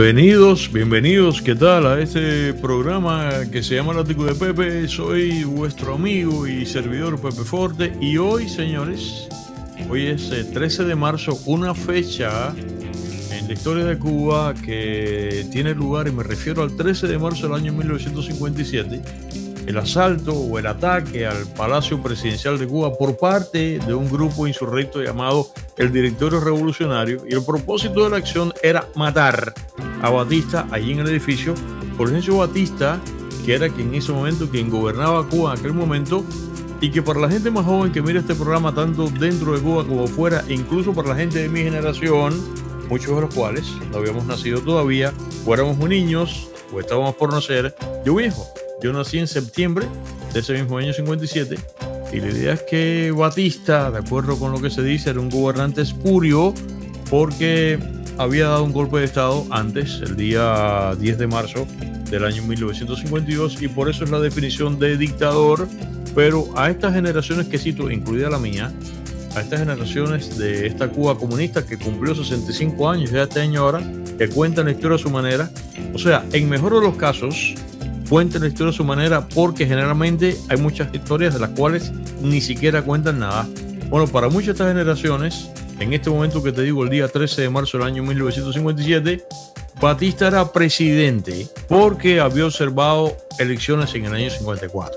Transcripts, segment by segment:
Bienvenidos, bienvenidos, ¿qué tal? A este programa que se llama El Artículo de Pepe. Soy vuestro amigo y servidor Pepe Forte. Y hoy, señores, hoy es el eh, 13 de marzo, una fecha en la historia de Cuba que tiene lugar, y me refiero al 13 de marzo del año 1957 el asalto o el ataque al Palacio Presidencial de Cuba por parte de un grupo insurrecto llamado el Directorio Revolucionario y el propósito de la acción era matar a Batista allí en el edificio. Por ejemplo, Batista, que era quien en ese momento quien gobernaba Cuba en aquel momento, y que para la gente más joven que mira este programa tanto dentro de Cuba como fuera, e incluso para la gente de mi generación, muchos de los cuales no habíamos nacido todavía, fuéramos éramos niños, o estábamos por nacer, yo viejo. Yo nací en septiembre de ese mismo año 57 y la idea es que Batista, de acuerdo con lo que se dice, era un gobernante espurio porque había dado un golpe de Estado antes, el día 10 de marzo del año 1952, y por eso es la definición de dictador. Pero a estas generaciones que cito, incluida la mía, a estas generaciones de esta Cuba comunista que cumplió 65 años ya este año ahora, que cuentan la historia a su manera, o sea, en mejor de los casos, cuenten la historia a su manera porque generalmente hay muchas historias de las cuales ni siquiera cuentan nada. Bueno, para muchas de estas generaciones, en este momento que te digo, el día 13 de marzo del año 1957, Batista era presidente porque había observado elecciones en el año 54.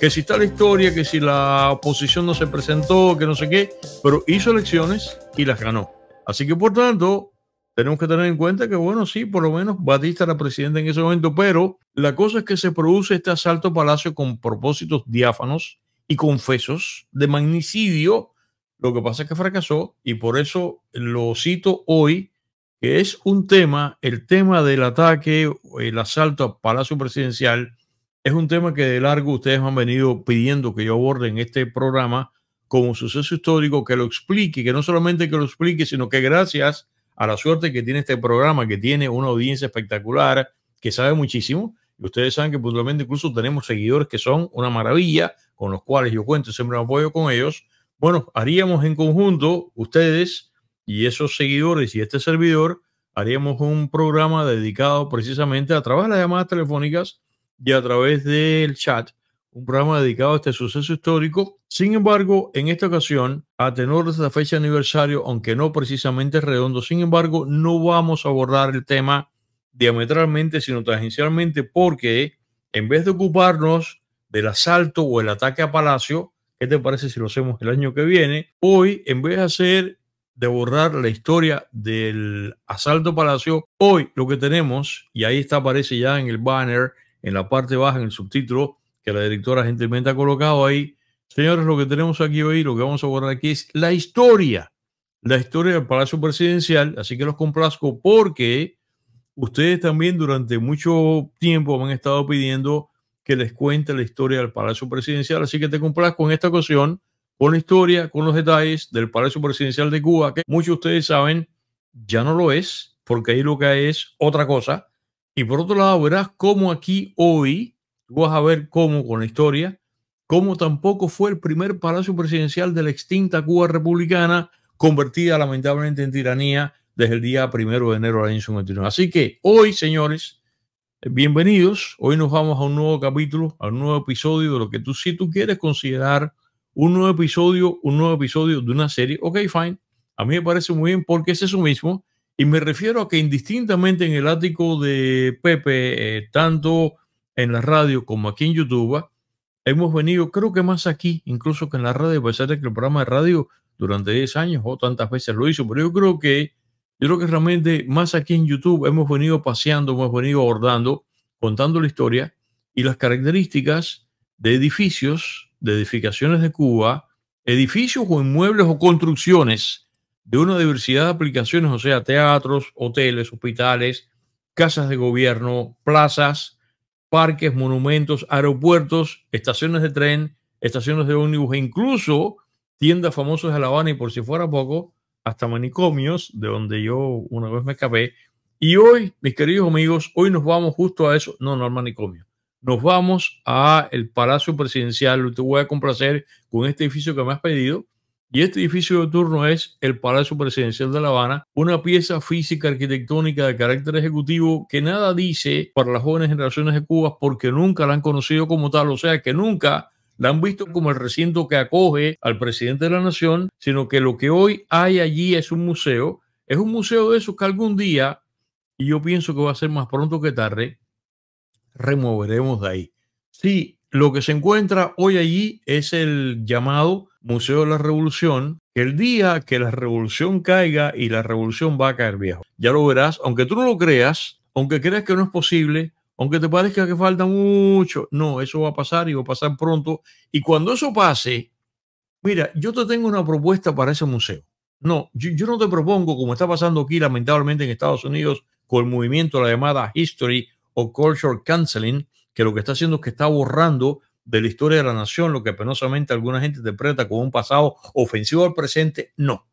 Que si está la historia, que si la oposición no se presentó, que no sé qué, pero hizo elecciones y las ganó. Así que por tanto, tenemos que tener en cuenta que, bueno, sí, por lo menos Batista era presidente en ese momento, pero la cosa es que se produce este asalto a Palacio con propósitos diáfanos y confesos de magnicidio. Lo que pasa es que fracasó y por eso lo cito hoy, que es un tema, el tema del ataque, el asalto a Palacio Presidencial, es un tema que de largo ustedes han venido pidiendo que yo aborde en este programa como suceso histórico, que lo explique, que no solamente que lo explique, sino que gracias a la suerte que tiene este programa, que tiene una audiencia espectacular, que sabe muchísimo. Y ustedes saben que puntualmente incluso tenemos seguidores que son una maravilla, con los cuales yo cuento, siempre apoyo con ellos. Bueno, haríamos en conjunto, ustedes y esos seguidores y este servidor, haríamos un programa dedicado precisamente a través de las llamadas telefónicas y a través del chat un programa dedicado a este suceso histórico. Sin embargo, en esta ocasión, a tenor de esta fecha aniversario, aunque no precisamente redondo, sin embargo, no vamos a borrar el tema diametralmente, sino tangencialmente, porque en vez de ocuparnos del asalto o el ataque a Palacio, ¿qué te parece si lo hacemos el año que viene? Hoy, en vez de hacer de borrar la historia del asalto a Palacio, hoy lo que tenemos, y ahí está, aparece ya en el banner, en la parte baja, en el subtítulo, que la directora gentilmente ha colocado ahí. Señores, lo que tenemos aquí hoy, lo que vamos a abordar aquí es la historia, la historia del Palacio Presidencial, así que los complazco porque ustedes también durante mucho tiempo me han estado pidiendo que les cuente la historia del Palacio Presidencial, así que te complazco en esta ocasión con la historia, con los detalles del Palacio Presidencial de Cuba, que muchos de ustedes saben, ya no lo es, porque ahí lo que es otra cosa. Y por otro lado, verás cómo aquí hoy vas a ver cómo con la historia, cómo tampoco fue el primer palacio presidencial de la extinta Cuba republicana, convertida lamentablemente en tiranía desde el día primero de enero del año 59. Así que hoy, señores, eh, bienvenidos. Hoy nos vamos a un nuevo capítulo, a un nuevo episodio de lo que tú, si tú quieres considerar un nuevo episodio, un nuevo episodio de una serie, ok, fine. A mí me parece muy bien porque es eso mismo. Y me refiero a que indistintamente en el ático de Pepe, eh, tanto en la radio como aquí en YouTube, hemos venido, creo que más aquí, incluso que en la radio, a pesar de que el programa de radio durante 10 años o tantas veces lo hizo, pero yo creo que, yo creo que realmente más aquí en YouTube hemos venido paseando, hemos venido abordando, contando la historia y las características de edificios, de edificaciones de Cuba, edificios o inmuebles o construcciones de una diversidad de aplicaciones, o sea, teatros, hoteles, hospitales, casas de gobierno, plazas, parques, monumentos, aeropuertos, estaciones de tren, estaciones de ómnibus e incluso tiendas famosas de La Habana y por si fuera poco, hasta manicomios, de donde yo una vez me escapé. Y hoy, mis queridos amigos, hoy nos vamos justo a eso, no, no al manicomio, nos vamos a el Palacio Presidencial, te voy a complacer con este edificio que me has pedido, y este edificio de turno es el Palacio Presidencial de La Habana, una pieza física arquitectónica de carácter ejecutivo que nada dice para las jóvenes generaciones de Cuba porque nunca la han conocido como tal, o sea que nunca la han visto como el recinto que acoge al presidente de la nación, sino que lo que hoy hay allí es un museo, es un museo de esos que algún día, y yo pienso que va a ser más pronto que tarde, removeremos de ahí. Sí, lo que se encuentra hoy allí es el llamado Museo de la Revolución, que el día que la revolución caiga y la revolución va a caer viejo. Ya lo verás, aunque tú no lo creas, aunque creas que no es posible, aunque te parezca que falta mucho, no, eso va a pasar y va a pasar pronto. Y cuando eso pase, mira, yo te tengo una propuesta para ese museo. No, yo, no te propongo, como está pasando aquí lamentablemente en Estados Unidos con el movimiento, la llamada History o Culture Canceling, que lo que está haciendo es que está borrando de la historia de la nación, lo que penosamente alguna gente interpreta como un pasado ofensivo al presente, no.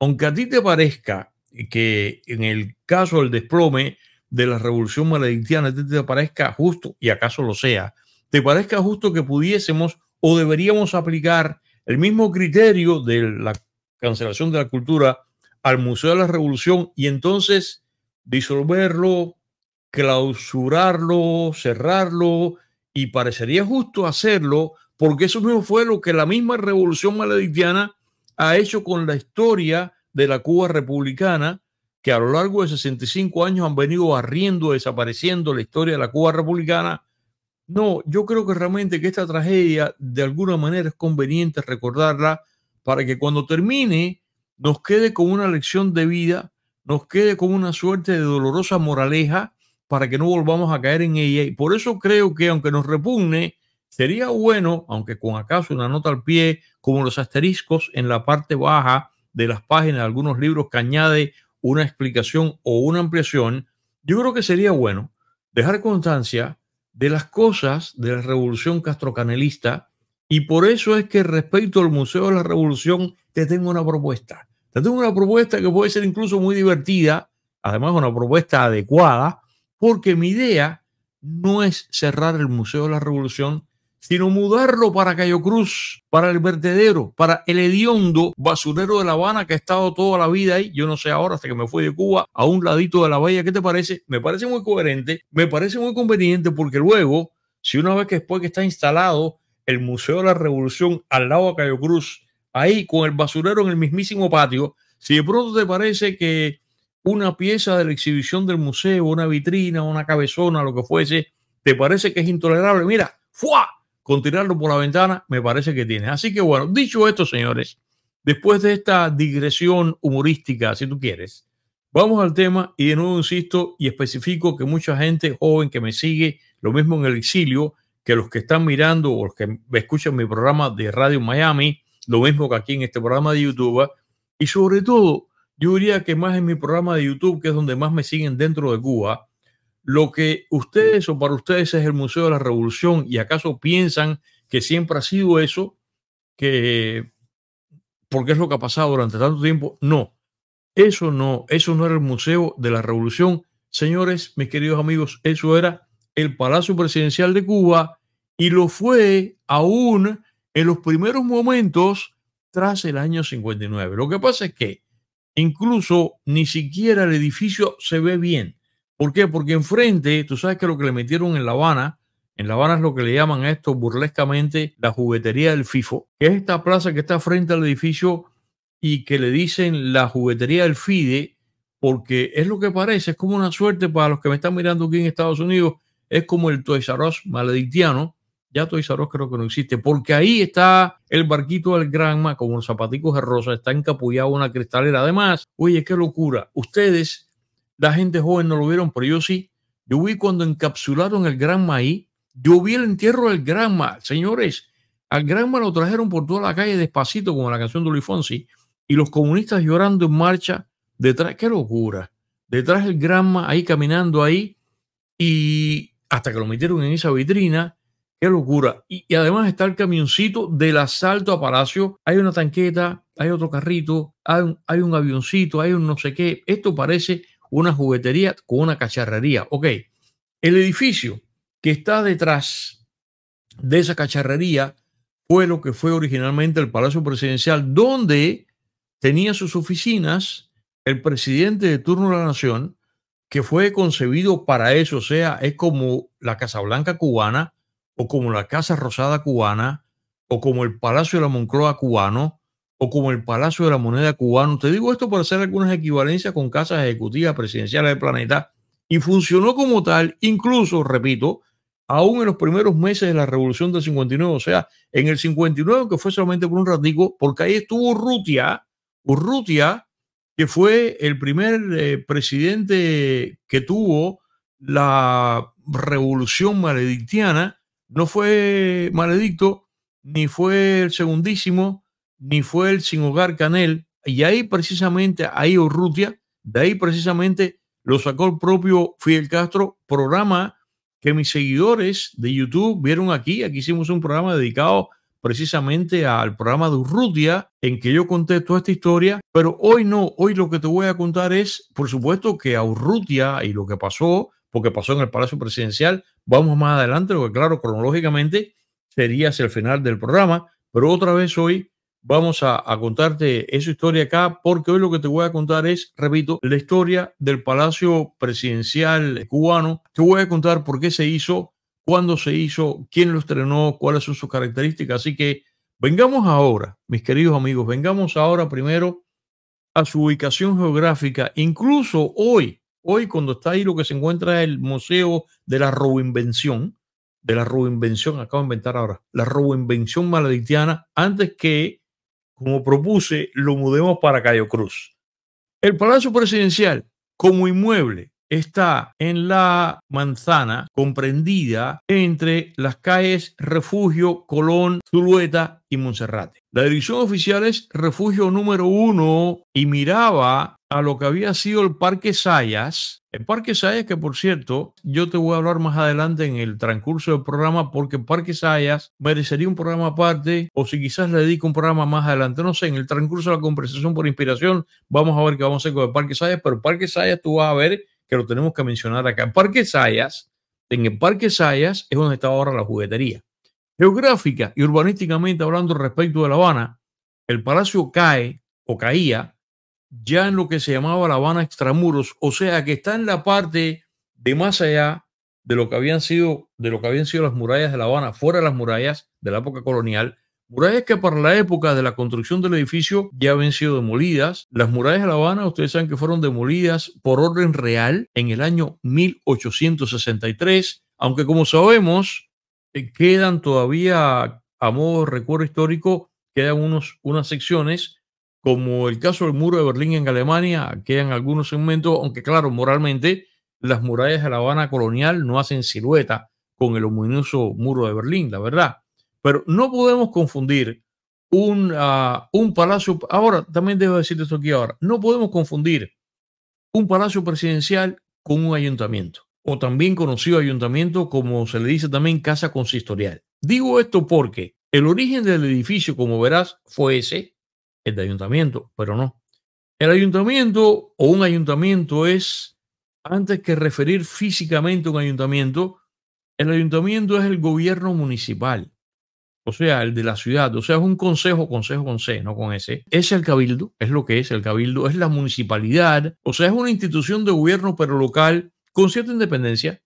Aunque a ti te parezca que en el caso del desplome de la revolución maledictiana, te parezca justo, y acaso lo sea, te parezca justo que pudiésemos o deberíamos aplicar el mismo criterio de la cancelación de la cultura al Museo de la Revolución y entonces disolverlo, clausurarlo, cerrarlo, y parecería justo hacerlo porque eso mismo fue lo que la misma revolución maledictiana ha hecho con la historia de la Cuba republicana, que a lo largo de 65 años han venido barriendo, desapareciendo la historia de la Cuba republicana. No, yo creo que realmente que esta tragedia de alguna manera es conveniente recordarla para que cuando termine nos quede con una lección de vida, nos quede con una suerte de dolorosa moraleja para que no volvamos a caer en ella. Y por eso creo que, aunque nos repugne, sería bueno, aunque con acaso una nota al pie, como los asteriscos en la parte baja de las páginas de algunos libros que añade una explicación o una ampliación, yo creo que sería bueno dejar constancia de las cosas de la revolución castrocanelista y por eso es que respecto al Museo de la Revolución te tengo una propuesta. Te tengo una propuesta que puede ser incluso muy divertida, además una propuesta adecuada, porque mi idea no es cerrar el Museo de la Revolución, sino mudarlo para Cayo Cruz, para el vertedero, para el hediondo basurero de La Habana que ha estado toda la vida ahí, yo no sé ahora, hasta que me fui de Cuba, a un ladito de la bahía, ¿qué te parece? Me parece muy coherente, me parece muy conveniente porque luego, si una vez que después que está instalado el Museo de la Revolución al lado de Cayo Cruz, ahí con el basurero en el mismísimo patio, si de pronto te parece que una pieza de la exhibición del museo, una vitrina, una cabezona, lo que fuese, te parece que es intolerable, mira, ¡fua! Con tirarlo por la ventana, me parece que tienes. Así que bueno, dicho esto, señores, después de esta digresión humorística, si tú quieres, vamos al tema y de nuevo insisto y especifico que mucha gente joven que me sigue, lo mismo en el exilio, que los que están mirando o los que me escuchan mi programa de Radio Miami, lo mismo que aquí en este programa de YouTube, y sobre todo yo diría que más en mi programa de YouTube, que es donde más me siguen dentro de Cuba, lo que ustedes o para ustedes es el Museo de la Revolución y acaso piensan que siempre ha sido eso, que porque es lo que ha pasado durante tanto tiempo, no. Eso no, eso no era el Museo de la Revolución. Señores, mis queridos amigos, eso era el Palacio Presidencial de Cuba y lo fue aún en los primeros momentos tras el año 59. Lo que pasa es que Incluso ni siquiera el edificio se ve bien. ¿Por qué? Porque enfrente, tú sabes que lo que le metieron en La Habana, en La Habana es lo que le llaman a esto burlescamente la juguetería del FIFO, que es esta plaza que está frente al edificio y que le dicen la juguetería del FIDE, porque es lo que parece, es como una suerte para los que me están mirando aquí en Estados Unidos, es como el Toys R maledictiano, ya Toys R creo que no existe, porque ahí está el barquito del Granma con los zapaticos de rosa, está encapullado una cristalera. Además, oye, qué locura. Ustedes, la gente joven, no lo vieron, pero yo sí. Yo vi cuando encapsularon el Granma ahí, yo vi el entierro del Granma. Señores, al Granma lo trajeron por toda la calle despacito, como la canción de Luis Fonsi, y los comunistas llorando en marcha detrás. ¡Qué locura! Detrás del Granma ahí caminando ahí, y hasta que lo metieron en esa vitrina Qué locura. Y, además está el camioncito del asalto a Palacio. Hay una tanqueta, hay otro carrito, hay un, hay un avioncito, hay un no sé qué. Esto parece una juguetería con una cacharrería. Ok, el edificio que está detrás de esa cacharrería fue lo que fue originalmente el Palacio Presidencial, donde tenía sus oficinas el presidente de turno de la Nación, que fue concebido para eso, o sea, es como la Casa Blanca cubana, o como la Casa Rosada cubana, o como el Palacio de la Moncloa cubano, o como el Palacio de la Moneda cubano. Te digo esto para hacer algunas equivalencias con casas ejecutivas presidenciales del planeta. Y funcionó como tal, incluso, repito, aún en los primeros meses de la Revolución del 59, o sea, en el 59, que fue solamente por un ratico, porque ahí estuvo Urrutia, Urrutia, que fue el primer eh, presidente que tuvo la revolución maledictiana, no fue Maledicto, ni fue el segundísimo, ni fue el sin hogar Canel. Y ahí precisamente, ahí Urrutia, de ahí precisamente lo sacó el propio Fidel Castro, programa que mis seguidores de YouTube vieron aquí. Aquí hicimos un programa dedicado precisamente al programa de Urrutia, en que yo conté toda esta historia, pero hoy no, hoy lo que te voy a contar es, por supuesto, que a Urrutia y lo que pasó, porque pasó en el Palacio Presidencial, Vamos más adelante, porque claro, cronológicamente sería hacia el final del programa, pero otra vez hoy vamos a, a, contarte esa historia acá, porque hoy lo que te voy a contar es, repito, la historia del Palacio Presidencial cubano. Te voy a contar por qué se hizo, cuándo se hizo, quién lo estrenó, cuáles son sus características. Así que vengamos ahora, mis queridos amigos, vengamos ahora primero a su ubicación geográfica. Incluso hoy, Hoy, cuando está ahí, lo que se encuentra es el Museo de la Roboinvención, de la Roboinvención, acabo de inventar ahora, la Roboinvención maledictiana, antes que, como propuse, lo mudemos para Cayo Cruz. El Palacio Presidencial, como inmueble, está en la manzana comprendida entre las calles Refugio, Colón, Zulueta y Monserrate. La dirección oficial es Refugio número 1 y miraba a lo que había sido el Parque Sayas. El Parque Sayas, que por cierto, yo te voy a hablar más adelante en el transcurso del programa, porque Parque Sayas merecería un programa aparte, o si quizás le dedico un programa más adelante, no sé, en el transcurso de la conversación por inspiración, vamos a ver qué vamos a hacer con el Parque Sayas, pero Parque Sayas tú vas a ver que lo tenemos que mencionar acá. El Parque Sayas, en el Parque Sayas es donde está ahora la juguetería. Geográfica y urbanísticamente hablando respecto de La Habana, el Palacio cae o caía ya en lo que se llamaba La Habana Extramuros, o sea que está en la parte de más allá de lo que habían sido, de lo que habían sido las murallas de La Habana, fuera de las murallas de la época colonial, Murallas que para la época de la construcción del edificio ya habían sido demolidas. Las murallas de La Habana, ustedes saben que fueron demolidas por orden real en el año 1863, aunque como sabemos, eh, quedan todavía, a modo de recuerdo histórico, quedan unos, unas secciones como el caso del muro de Berlín en Alemania, quedan algunos segmentos, aunque claro, moralmente las murallas de La Habana colonial no hacen silueta con el ominoso muro de Berlín, la verdad. Pero no podemos confundir un, ah, un palacio, ahora también debo decirte esto aquí ahora, no podemos confundir un palacio presidencial con un ayuntamiento, o también conocido ayuntamiento como se le dice también casa consistorial. Digo esto porque el origen del edificio, como verás, fue ese, el de ayuntamiento, pero no. El ayuntamiento o un ayuntamiento es, antes que referir físicamente un ayuntamiento, el ayuntamiento es el gobierno municipal, o sea, el de la ciudad, o sea, es un consejo, consejo con C, no con S. Es el cabildo, es lo que es el cabildo, es la municipalidad, o sea, es una institución de gobierno pero local con cierta independencia,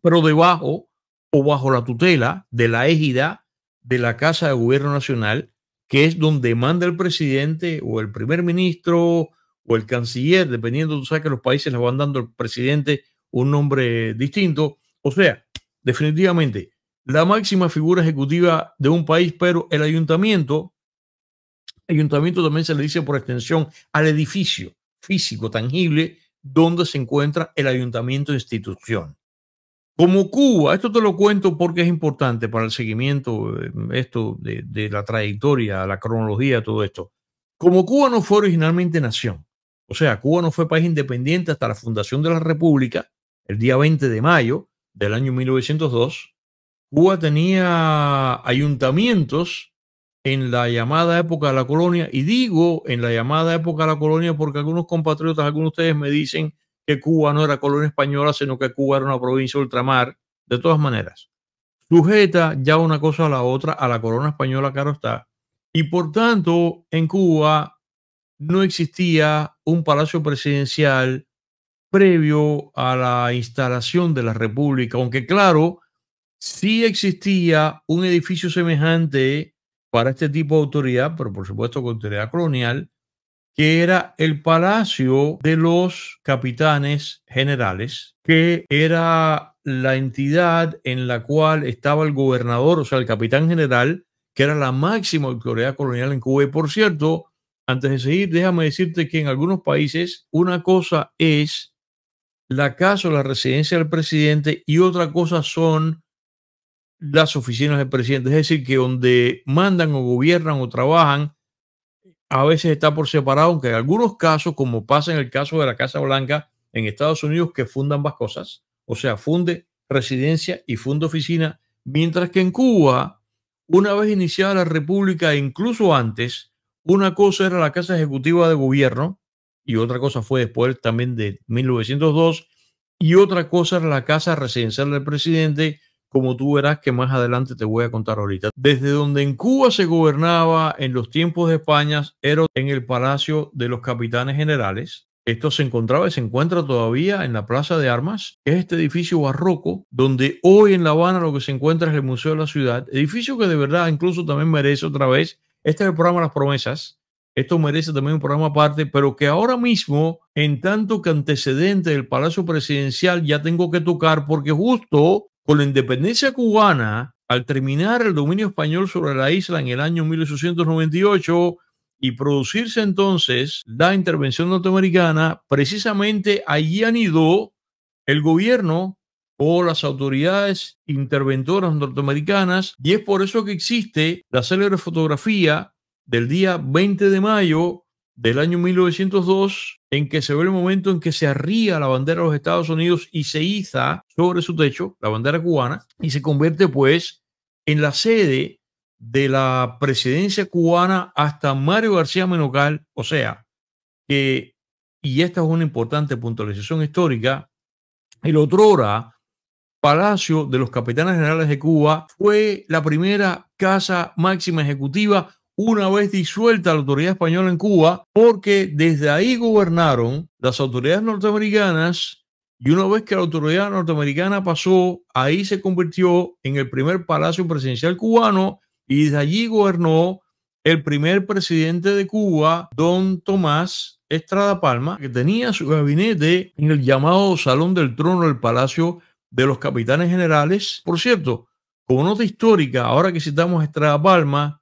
pero debajo o bajo la tutela de la égida de la Casa de Gobierno Nacional que es donde manda el presidente o el primer ministro o el canciller, dependiendo, tú sabes que los países le van dando al presidente un nombre distinto. O sea, definitivamente, la máxima figura ejecutiva de un país, pero el ayuntamiento, ayuntamiento también se le dice por extensión al edificio físico, tangible, donde se encuentra el ayuntamiento de institución. Como Cuba, esto te lo cuento porque es importante para el seguimiento, eh, esto de, de la trayectoria, la cronología, todo esto. Como Cuba no fue originalmente nación, o sea, Cuba no fue país independiente hasta la fundación de la República, el día 20 de mayo del año 1902, Cuba tenía ayuntamientos en la llamada época de la colonia, y digo en la llamada época de la colonia porque algunos compatriotas, algunos de ustedes me dicen que Cuba no era colonia española, sino que Cuba era una provincia ultramar. De todas maneras, sujeta ya una cosa a la otra, a la corona española, claro está. Y por tanto, en Cuba no existía un palacio presidencial previo a la instalación de la República, aunque claro, sí existía un edificio semejante para este tipo de autoridad, pero por supuesto con autoridad colonial, que era el palacio de los capitanes generales, que era la entidad en la cual estaba el gobernador, o sea, el capitán general, que era la máxima autoridad colonial en Cuba. Y por cierto, antes de seguir, déjame decirte que en algunos países una cosa es la casa o la residencia del presidente y otra cosa son las oficinas del presidente. Es decir, que donde mandan o gobiernan o trabajan a veces está por separado, aunque en algunos casos, como pasa en el caso de la Casa Blanca en Estados Unidos, que funda ambas cosas, o sea, funde residencia y funde oficina, mientras que en Cuba, una vez iniciada la República, incluso antes, una cosa era la Casa Ejecutiva de Gobierno y otra cosa fue después también de 1902 y otra cosa era la Casa Residencial del Presidente como tú verás que más adelante te voy a contar ahorita. Desde donde en Cuba se gobernaba en los tiempos de España, era en el Palacio de los Capitanes Generales. Esto se encontraba y se encuentra todavía en la Plaza de Armas, es este edificio barroco, donde hoy en La Habana lo que se encuentra es el Museo de la Ciudad, edificio que de verdad incluso también merece otra vez. Este es el programa Las Promesas, esto merece también un programa aparte, pero que ahora mismo, en tanto que antecedente del Palacio Presidencial, ya tengo que tocar porque justo con la independencia cubana, al terminar el dominio español sobre la isla en el año 1898 y producirse entonces la intervención norteamericana, precisamente allí han ido el gobierno o las autoridades interventoras norteamericanas y es por eso que existe la célebre fotografía del día 20 de mayo del año 1902 en que se ve el momento en que se arría la bandera de los Estados Unidos y se iza sobre su techo la bandera cubana y se convierte pues en la sede de la presidencia cubana hasta Mario García Menocal, o sea, que, y esta es una importante puntualización histórica, el otrora Palacio de los Capitanes Generales de Cuba fue la primera casa máxima ejecutiva una vez disuelta la autoridad española en Cuba, porque desde ahí gobernaron las autoridades norteamericanas y una vez que la autoridad norteamericana pasó, ahí se convirtió en el primer palacio presidencial cubano y desde allí gobernó el primer presidente de Cuba, don Tomás Estrada Palma, que tenía su gabinete en el llamado Salón del Trono del Palacio de los Capitanes Generales. Por cierto, como nota histórica, ahora que citamos a Estrada Palma,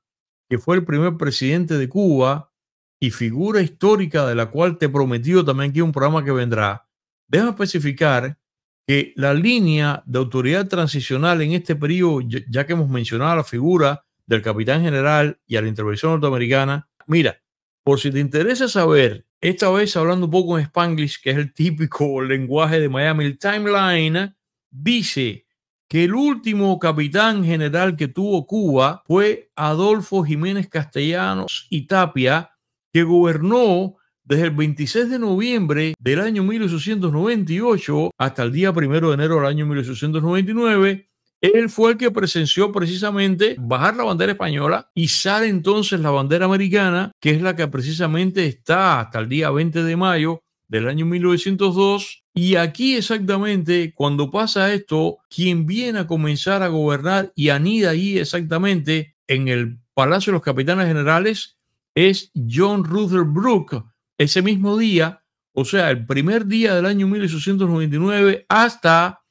que fue el primer presidente de Cuba y figura histórica de la cual te prometió también que un programa que vendrá, deja especificar que la línea de autoridad transicional en este periodo, ya que hemos mencionado la figura del capitán general y a la intervención norteamericana, mira, por si te interesa saber, esta vez hablando un poco en spanglish, que es el típico lenguaje de Miami, el timeline dice que el último capitán general que tuvo Cuba fue Adolfo Jiménez Castellanos y Tapia, que gobernó desde el 26 de noviembre del año 1898 hasta el día primero de enero del año 1899. Él fue el que presenció precisamente bajar la bandera española y sale entonces la bandera americana, que es la que precisamente está hasta el día 20 de mayo del año 1902. Y aquí exactamente, cuando pasa esto, quien viene a comenzar a gobernar y anida ahí exactamente en el Palacio de los Capitanes Generales es John Ruther Brooke. Ese mismo día, o sea, el primer día del año 1899 hasta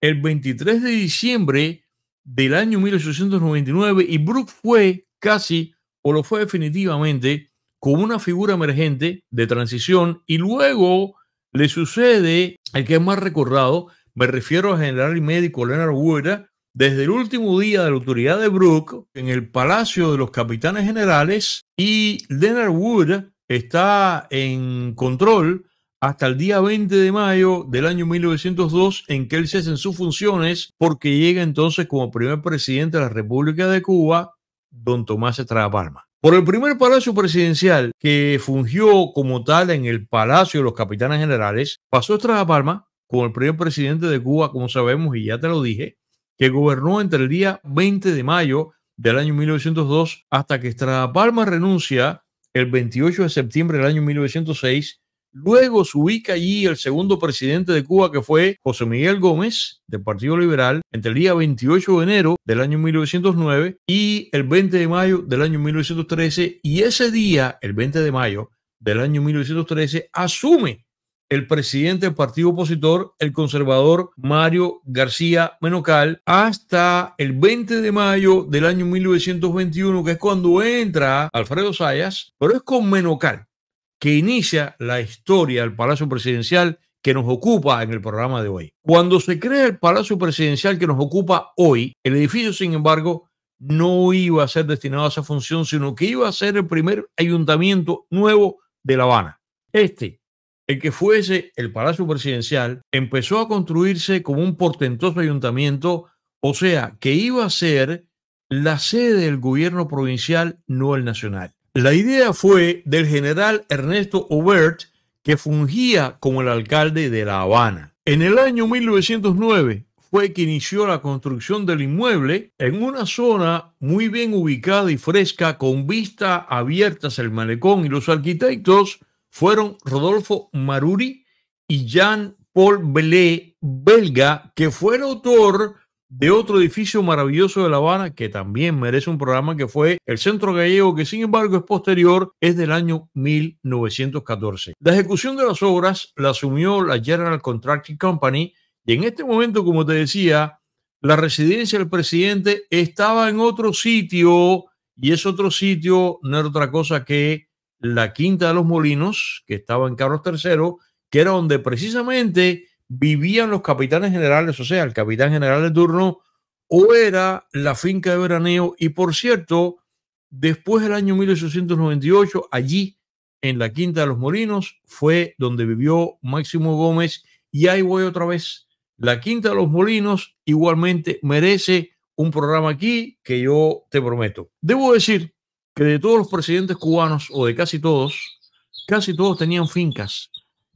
el 23 de diciembre del año 1899, y Brooke fue casi, o lo fue definitivamente, como una figura emergente de transición y luego le sucede el que es más recordado, me refiero al general y médico Leonard Wood, desde el último día de la autoridad de Brooke en el Palacio de los Capitanes Generales y Leonard Wood está en control hasta el día 20 de mayo del año 1902 en que él cesa en sus funciones porque llega entonces como primer presidente de la República de Cuba don Tomás Estrada Palma. Por el primer palacio presidencial que fungió como tal en el Palacio de los Capitanes Generales, pasó Estrada Palma con el primer presidente de Cuba, como sabemos, y ya te lo dije, que gobernó entre el día 20 de mayo del año 1902 hasta que Estrada Palma renuncia el 28 de septiembre del año 1906 Luego se ubica allí el segundo presidente de Cuba, que fue José Miguel Gómez, del Partido Liberal, entre el día 28 de enero del año 1909 y el 20 de mayo del año 1913. Y ese día, el 20 de mayo del año 1913, asume el presidente del partido opositor, el conservador Mario García Menocal, hasta el 20 de mayo del año 1921, que es cuando entra Alfredo Sayas, pero es con Menocal que inicia la historia del Palacio Presidencial que nos ocupa en el programa de hoy. Cuando se crea el Palacio Presidencial que nos ocupa hoy, el edificio, sin embargo, no iba a ser destinado a esa función, sino que iba a ser el primer ayuntamiento nuevo de La Habana. Este, el que fuese el Palacio Presidencial, empezó a construirse como un portentoso ayuntamiento, o sea, que iba a ser la sede del gobierno provincial, no el nacional. La idea fue del general Ernesto Obert, que fungía como el alcalde de La Habana. En el año 1909 fue que inició la construcción del inmueble en una zona muy bien ubicada y fresca con vista abiertas al malecón y los arquitectos fueron Rodolfo Maruri y Jean Paul Belé, belga, que fue el autor de otro edificio maravilloso de La Habana que también merece un programa que fue el Centro Gallego, que sin embargo es posterior, es del año 1914. La ejecución de las obras la asumió la General Contracting Company y en este momento, como te decía, la residencia del presidente estaba en otro sitio y ese otro sitio no era otra cosa que la Quinta de los Molinos, que estaba en Carlos III, que era donde precisamente vivían los capitanes generales, o sea, el capitán general de turno, o era la finca de veraneo. Y por cierto, después del año 1898, allí en la Quinta de los Molinos, fue donde vivió Máximo Gómez. Y ahí voy otra vez. La Quinta de los Molinos igualmente merece un programa aquí que yo te prometo. Debo decir que de todos los presidentes cubanos, o de casi todos, casi todos tenían fincas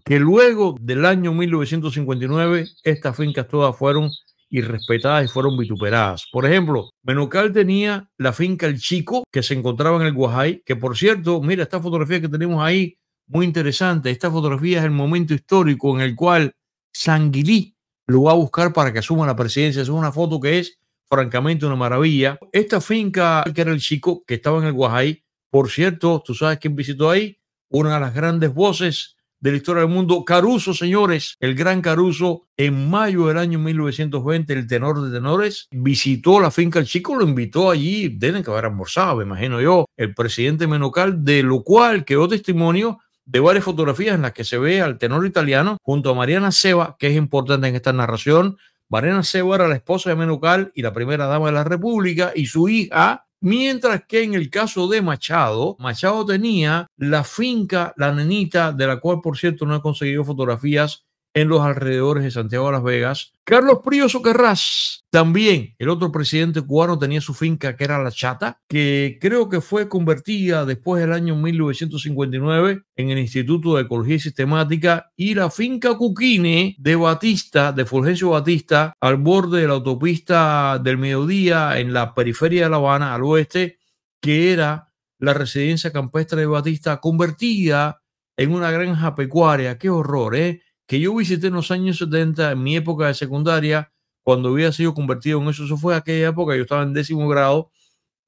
que luego del año 1959 estas fincas todas fueron irrespetadas y fueron vituperadas. Por ejemplo, Menocal tenía la finca El Chico, que se encontraba en el Guajay, que por cierto, mira, esta fotografía que tenemos ahí, muy interesante, esta fotografía es el momento histórico en el cual Sanguilí lo va a buscar para que asuma la presidencia. Es una foto que es francamente una maravilla. Esta finca, que era El Chico, que estaba en el Guajay, por cierto, tú sabes quién visitó ahí, una de las grandes voces de la historia del mundo. Caruso, señores, el gran Caruso, en mayo del año 1920, el tenor de tenores, visitó la finca El Chico, lo invitó allí, deben que haber almorzado, me imagino yo, el presidente Menocal, de lo cual quedó testimonio de varias fotografías en las que se ve al tenor italiano junto a Mariana Seba, que es importante en esta narración. Mariana Seba era la esposa de Menocal y la primera dama de la República, y su hija, Mientras que en el caso de Machado, Machado tenía la finca La Nenita, de la cual por cierto no ha conseguido fotografías en los alrededores de Santiago de Las Vegas. Carlos Prioso Carras, también el otro presidente cubano tenía su finca que era La Chata, que creo que fue convertida después del año 1959 en el Instituto de Ecología Sistemática y la finca Cuquine de Batista, de Fulgencio Batista, al borde de la autopista del mediodía en la periferia de La Habana, al oeste, que era la residencia campestre de Batista, convertida en una granja pecuaria. Qué horror, ¿eh? que yo visité en los años 70, en mi época de secundaria, cuando había sido convertido en eso. Eso fue aquella época, yo estaba en décimo grado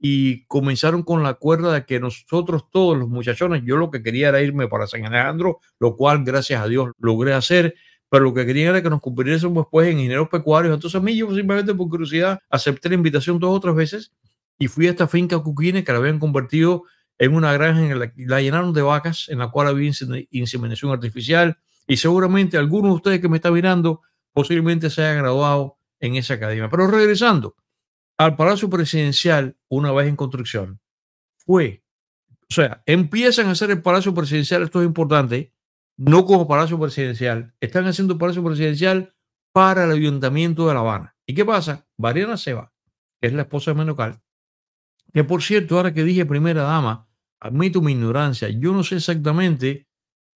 y comenzaron con la cuerda de que nosotros todos los muchachones, yo lo que quería era irme para San Alejandro, lo cual gracias a Dios logré hacer, pero lo que quería era que nos cumpliésemos después en ingenieros pecuarios. Entonces a mí yo simplemente por curiosidad acepté la invitación dos o tres veces y fui a esta finca Cuquines que la habían convertido en una granja en la, la llenaron de vacas en la cual había inseminación artificial, y seguramente alguno de ustedes que me están mirando posiblemente se haya graduado en esa academia. Pero regresando al Palacio Presidencial, una vez en construcción, fue, o sea, empiezan a hacer el Palacio Presidencial, esto es importante, no como Palacio Presidencial, están haciendo Palacio Presidencial para el Ayuntamiento de La Habana. ¿Y qué pasa? Mariana Seba, que es la esposa de Menocal, que por cierto, ahora que dije primera dama, admito mi ignorancia, yo no sé exactamente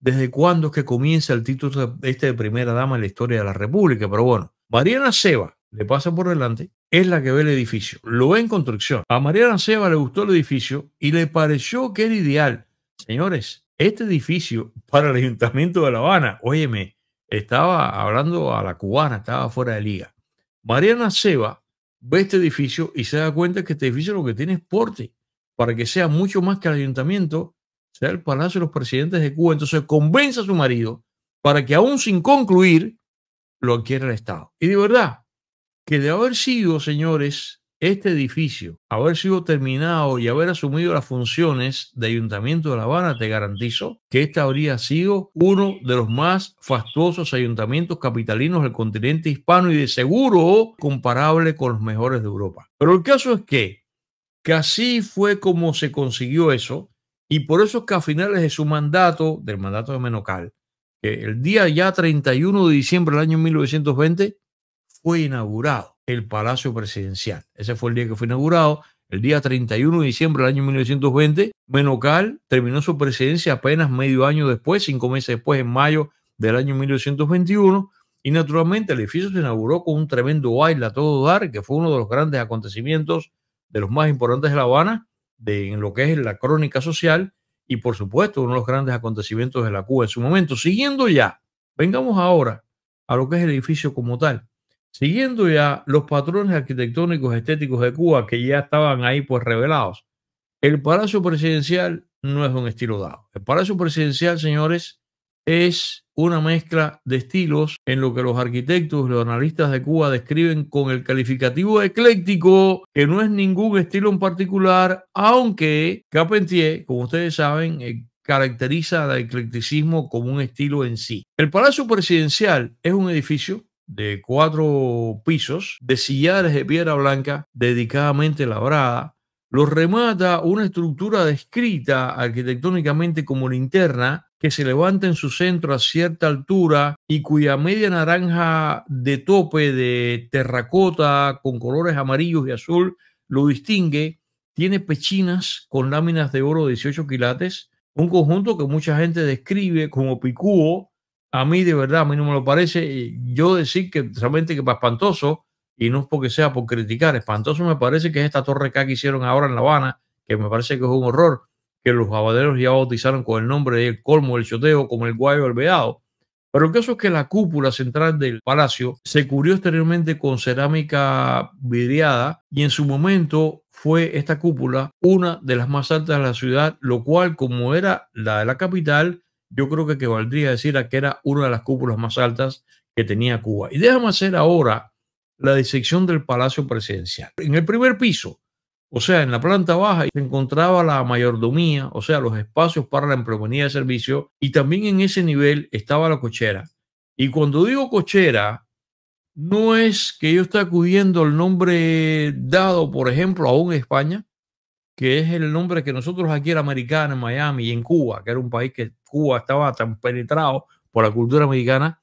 desde cuándo es que comienza el título este de primera dama en la historia de la República, pero bueno, Mariana Seba le pasa por delante, es la que ve el edificio, lo ve en construcción. A Mariana Seba le gustó el edificio y le pareció que era ideal. Señores, este edificio para el Ayuntamiento de La Habana, óyeme, estaba hablando a la cubana, estaba fuera de liga. Mariana Seba ve este edificio y se da cuenta que este edificio lo que tiene es porte para que sea mucho más que el ayuntamiento sea el Palacio de los Presidentes de Cuba. Entonces convence a su marido para que aún sin concluir lo adquiera el Estado. Y de verdad, que de haber sido, señores, este edificio, haber sido terminado y haber asumido las funciones de Ayuntamiento de La Habana, te garantizo que este habría sido uno de los más fastuosos ayuntamientos capitalinos del continente hispano y de seguro comparable con los mejores de Europa. Pero el caso es que, que así fue como se consiguió eso, y por eso es que a finales de su mandato, del mandato de Menocal, el día ya 31 de diciembre del año 1920, fue inaugurado el Palacio Presidencial. Ese fue el día que fue inaugurado. El día 31 de diciembre del año 1920, Menocal terminó su presidencia apenas medio año después, cinco meses después, en mayo del año 1921. Y naturalmente el edificio se inauguró con un tremendo baile a todo dar, que fue uno de los grandes acontecimientos, de los más importantes de La Habana, de, en lo que es la crónica social y por supuesto uno de los grandes acontecimientos de la Cuba en su momento. Siguiendo ya, vengamos ahora a lo que es el edificio como tal. Siguiendo ya los patrones arquitectónicos estéticos de Cuba que ya estaban ahí pues revelados, el Palacio Presidencial no es un estilo dado. El Palacio Presidencial, señores, es una mezcla de estilos en lo que los arquitectos, los analistas de Cuba describen con el calificativo ecléctico, que no es ningún estilo en particular, aunque Capentier, como ustedes saben, eh, caracteriza el eclecticismo como un estilo en sí. El Palacio Presidencial es un edificio de cuatro pisos, de sillares de piedra blanca, dedicadamente labrada, lo remata una estructura descrita arquitectónicamente como linterna, que se levanta en su centro a cierta altura y cuya media naranja de tope de terracota con colores amarillos y azul lo distingue, tiene pechinas con láminas de oro de 18 quilates, un conjunto que mucha gente describe como picúo. A mí de verdad, a mí no me lo parece. Yo decir que realmente que para espantoso, y no es porque sea por criticar, espantoso me parece que es esta torre acá que hicieron ahora en La Habana, que me parece que es un horror que los abaderos ya bautizaron con el nombre de colmo del choteo como el guayo alveado. Pero el caso es que la cúpula central del palacio se cubrió exteriormente con cerámica vidriada y en su momento fue esta cúpula una de las más altas de la ciudad, lo cual como era la de la capital, yo creo que, que valdría decir que era una de las cúpulas más altas que tenía Cuba. Y déjame hacer ahora la disección del Palacio Presidencial. En el primer piso o sea, en la planta baja se encontraba la mayordomía, o sea, los espacios para la empleomanía de servicio, y también en ese nivel estaba la cochera. Y cuando digo cochera, no es que yo esté acudiendo al nombre dado, por ejemplo, aún en España, que es el nombre que nosotros aquí era americano en Miami y en Cuba, que era un país que Cuba estaba tan penetrado por la cultura americana,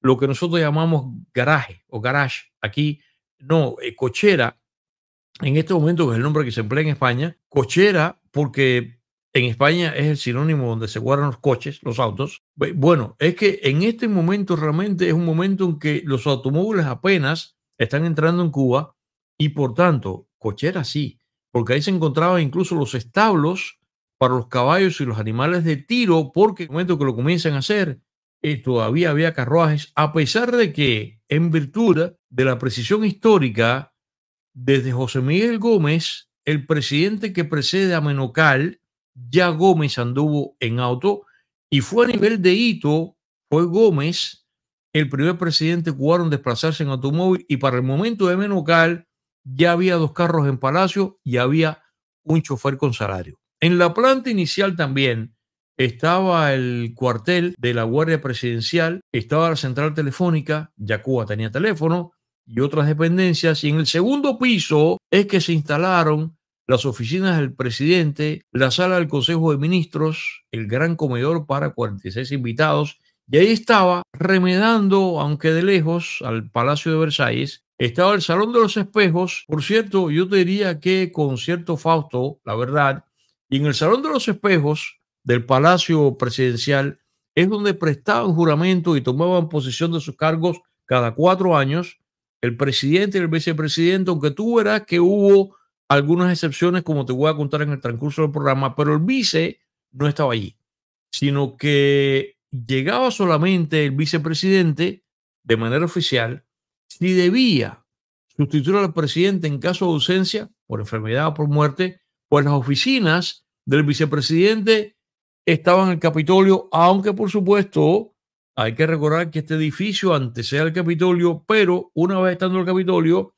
lo que nosotros llamamos garaje o garage. Aquí, no, eh, cochera en este momento, que es el nombre que se emplea en España, cochera, porque en España es el sinónimo donde se guardan los coches, los autos. Bueno, es que en este momento realmente es un momento en que los automóviles apenas están entrando en Cuba y por tanto, cochera sí, porque ahí se encontraban incluso los establos para los caballos y los animales de tiro, porque en el momento que lo comienzan a hacer, eh, todavía había carruajes, a pesar de que en virtud de la precisión histórica desde José Miguel Gómez, el presidente que precede a Menocal, ya Gómez anduvo en auto y fue a nivel de hito, fue Gómez el primer presidente cubano a desplazarse en automóvil y para el momento de Menocal ya había dos carros en Palacio y había un chofer con salario. En la planta inicial también estaba el cuartel de la Guardia Presidencial, estaba la central telefónica, ya Cuba tenía teléfono, y otras dependencias. Y en el segundo piso es que se instalaron las oficinas del presidente, la sala del Consejo de Ministros, el gran comedor para 46 invitados. Y ahí estaba, remedando, aunque de lejos, al Palacio de Versalles, estaba el Salón de los Espejos. Por cierto, yo diría que con cierto Fausto, la verdad, y en el Salón de los Espejos del Palacio Presidencial es donde prestaban juramento y tomaban posesión de sus cargos cada cuatro años el presidente y el vicepresidente, aunque tú verás que hubo algunas excepciones, como te voy a contar en el transcurso del programa, pero el vice no estaba allí, sino que llegaba solamente el vicepresidente de manera oficial si debía sustituir al presidente en caso de ausencia por enfermedad o por muerte, pues las oficinas del vicepresidente estaban en el Capitolio, aunque por supuesto hay que recordar que este edificio antes era el Capitolio, pero una vez estando el Capitolio,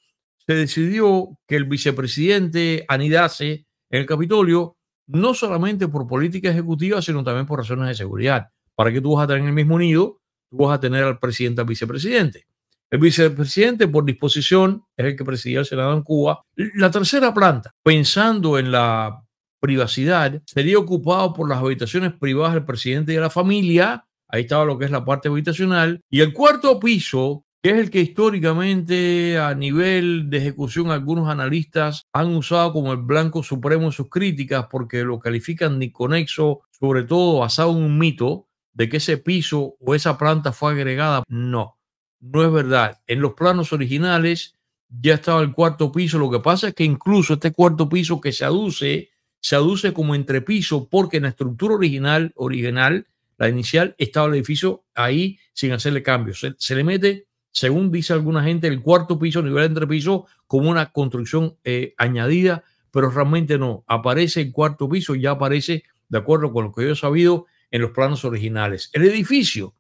se decidió que el vicepresidente anidase en el Capitolio, no solamente por política ejecutiva, sino también por razones de seguridad. ¿Para que tú vas a tener en el mismo nido? Tú vas a tener al presidente al vicepresidente. El vicepresidente, por disposición, es el que presidía el Senado en Cuba. La tercera planta, pensando en la privacidad, sería ocupado por las habitaciones privadas del presidente y de la familia, Ahí estaba lo que es la parte habitacional. Y el cuarto piso, que es el que históricamente a nivel de ejecución algunos analistas han usado como el blanco supremo en sus críticas porque lo califican ni conexo, sobre todo basado en un mito de que ese piso o esa planta fue agregada. No, no es verdad. En los planos originales ya estaba el cuarto piso. Lo que pasa es que incluso este cuarto piso que se aduce, se aduce como entrepiso porque en la estructura original, original, la inicial estaba el edificio ahí sin hacerle cambios. Se, le mete, según dice alguna gente, el cuarto piso, nivel de entrepiso, como una construcción eh, añadida, pero realmente no. Aparece el cuarto piso, ya aparece, de acuerdo con lo que yo he sabido, en los planos originales. El edificio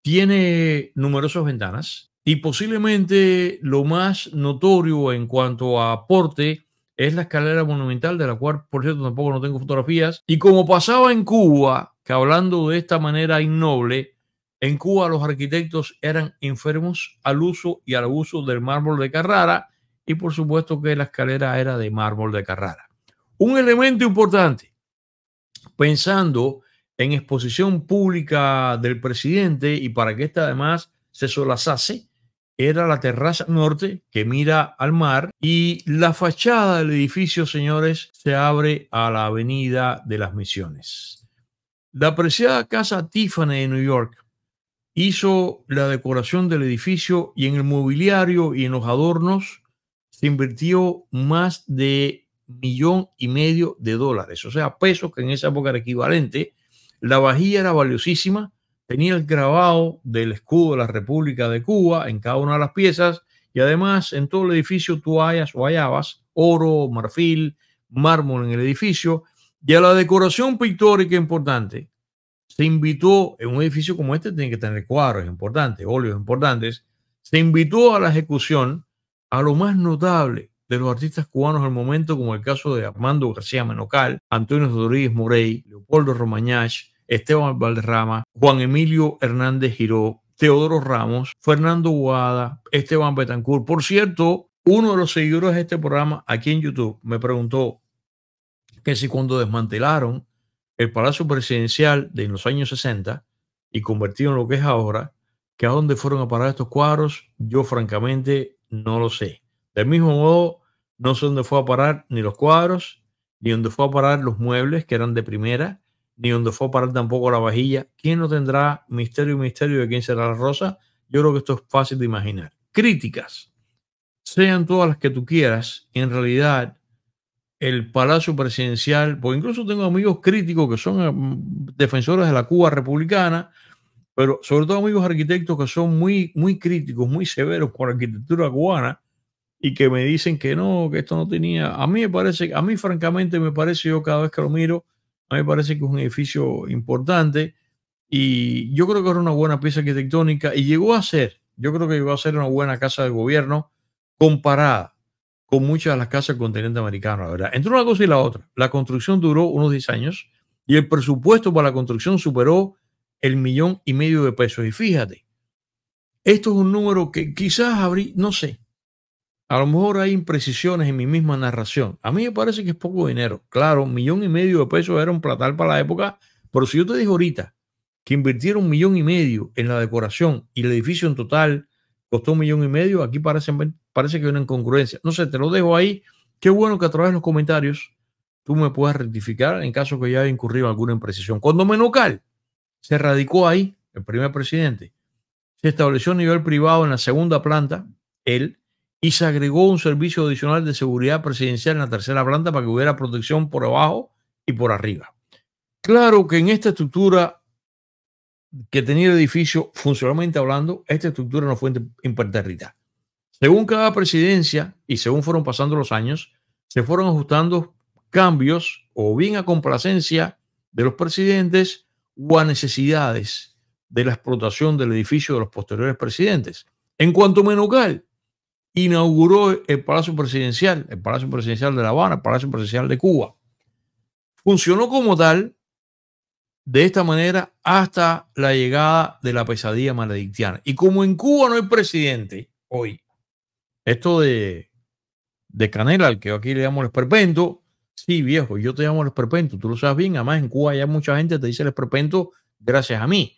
tiene numerosas ventanas y posiblemente lo más notorio en cuanto a aporte es la escalera monumental, de la cual, por cierto, tampoco no tengo fotografías. Y como pasaba en Cuba, que hablando de esta manera innoble, en Cuba los arquitectos eran enfermos al uso y al abuso del mármol de Carrara y por supuesto que la escalera era de mármol de Carrara. Un elemento importante, pensando en exposición pública del presidente y para que esta además se solazase, era la terraza norte que mira al mar y la fachada del edificio, señores, se abre a la avenida de las Misiones. La apreciada casa Tiffany de New York hizo la decoración del edificio y en el mobiliario y en los adornos se invirtió más de millón y medio de dólares, o sea, pesos que en esa época era equivalente. La vajilla era valiosísima Tenía el grabado del escudo de la República de Cuba en cada una de las piezas y además en todo el edificio tú o hallabas oro, marfil, mármol en el edificio y a la decoración pictórica importante. Se invitó, en un edificio como este tiene que tener cuadros importantes, óleos importantes, se invitó a la ejecución a lo más notable de los artistas cubanos del momento, como el caso de Armando García Menocal, Antonio Rodríguez Morey, Leopoldo Romagnach, Esteban Valderrama, Juan Emilio Hernández Giró, Teodoro Ramos, Fernando Guada, Esteban Betancourt. Por cierto, uno de los seguidores de este programa aquí en YouTube me preguntó que si cuando desmantelaron el Palacio Presidencial de los años 60 y convertieron lo que es ahora, que a dónde fueron a parar estos cuadros, yo francamente no lo sé. Del mismo modo, no sé dónde fue a parar ni los cuadros, ni dónde fue a parar los muebles que eran de primera, ni donde fue a parar tampoco la vajilla. ¿Quién no tendrá misterio y misterio de quién será la rosa? Yo creo que esto es fácil de imaginar. Críticas, sean todas las que tú quieras, en realidad el Palacio Presidencial, porque incluso tengo amigos críticos que son mm, defensores de la Cuba republicana, pero sobre todo amigos arquitectos que son muy, muy críticos, muy severos con la arquitectura cubana y que me dicen que no, que esto no tenía. A mí me parece, a mí francamente me parece, yo cada vez que lo miro, a mí me parece que es un edificio importante y yo creo que era una buena pieza arquitectónica y llegó a ser, yo creo que llegó a ser una buena casa de gobierno comparada con muchas de las casas del continente americano, la verdad. Entre una cosa y la otra, la construcción duró unos 10 años y el presupuesto para la construcción superó el millón y medio de pesos. Y fíjate, esto es un número que quizás habría, no sé, a lo mejor hay imprecisiones en mi misma narración. A mí me parece que es poco dinero. Claro, un millón y medio de pesos era un platal para la época, pero si yo te digo ahorita que invirtieron un millón y medio en la decoración y el edificio en total costó un millón y medio, aquí parece, parece que hay una incongruencia. No sé, te lo dejo ahí. Qué bueno que a través de los comentarios tú me puedas rectificar en caso que ya haya incurrido alguna imprecisión. Cuando Menocal se radicó ahí, el primer presidente, se estableció a nivel privado en la segunda planta, él, y se agregó un servicio adicional de seguridad presidencial en la tercera planta para que hubiera protección por abajo y por arriba. Claro que en esta estructura que tenía el edificio, funcionalmente hablando, esta estructura no fue impertérrita. Según cada presidencia y según fueron pasando los años, se fueron ajustando cambios o bien a complacencia de los presidentes o a necesidades de la explotación del edificio de los posteriores presidentes. En cuanto a Menocal, inauguró el Palacio Presidencial, el Palacio Presidencial de La Habana, el Palacio Presidencial de Cuba. Funcionó como tal de esta manera hasta la llegada de la pesadilla maledictiana. Y como en Cuba no hay presidente hoy, esto de, de Canela, al que aquí le llamo el esperpento, sí, viejo, yo te llamo el esperpento, tú lo sabes bien, además en Cuba ya mucha gente te dice el esperpento gracias a mí.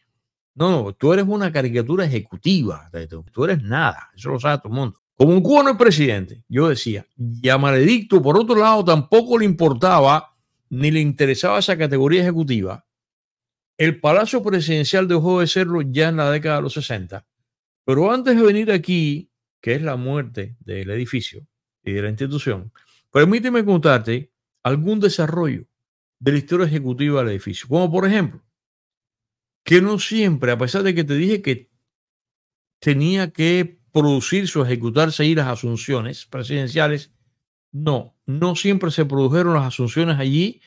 No, no, tú eres una caricatura ejecutiva, tú eres nada, eso lo sabe todo el mundo. Como un cubano es presidente, yo decía, y a Maledicto, por otro lado, tampoco le importaba ni le interesaba esa categoría ejecutiva. El Palacio Presidencial dejó de serlo ya en la década de los 60. Pero antes de venir aquí, que es la muerte del edificio y de la institución, permíteme contarte algún desarrollo de la historia ejecutiva del edificio. Como por ejemplo, que no siempre, a pesar de que te dije que tenía que producirse o ejecutarse ahí las asunciones presidenciales. No, no siempre se produjeron las asunciones allí.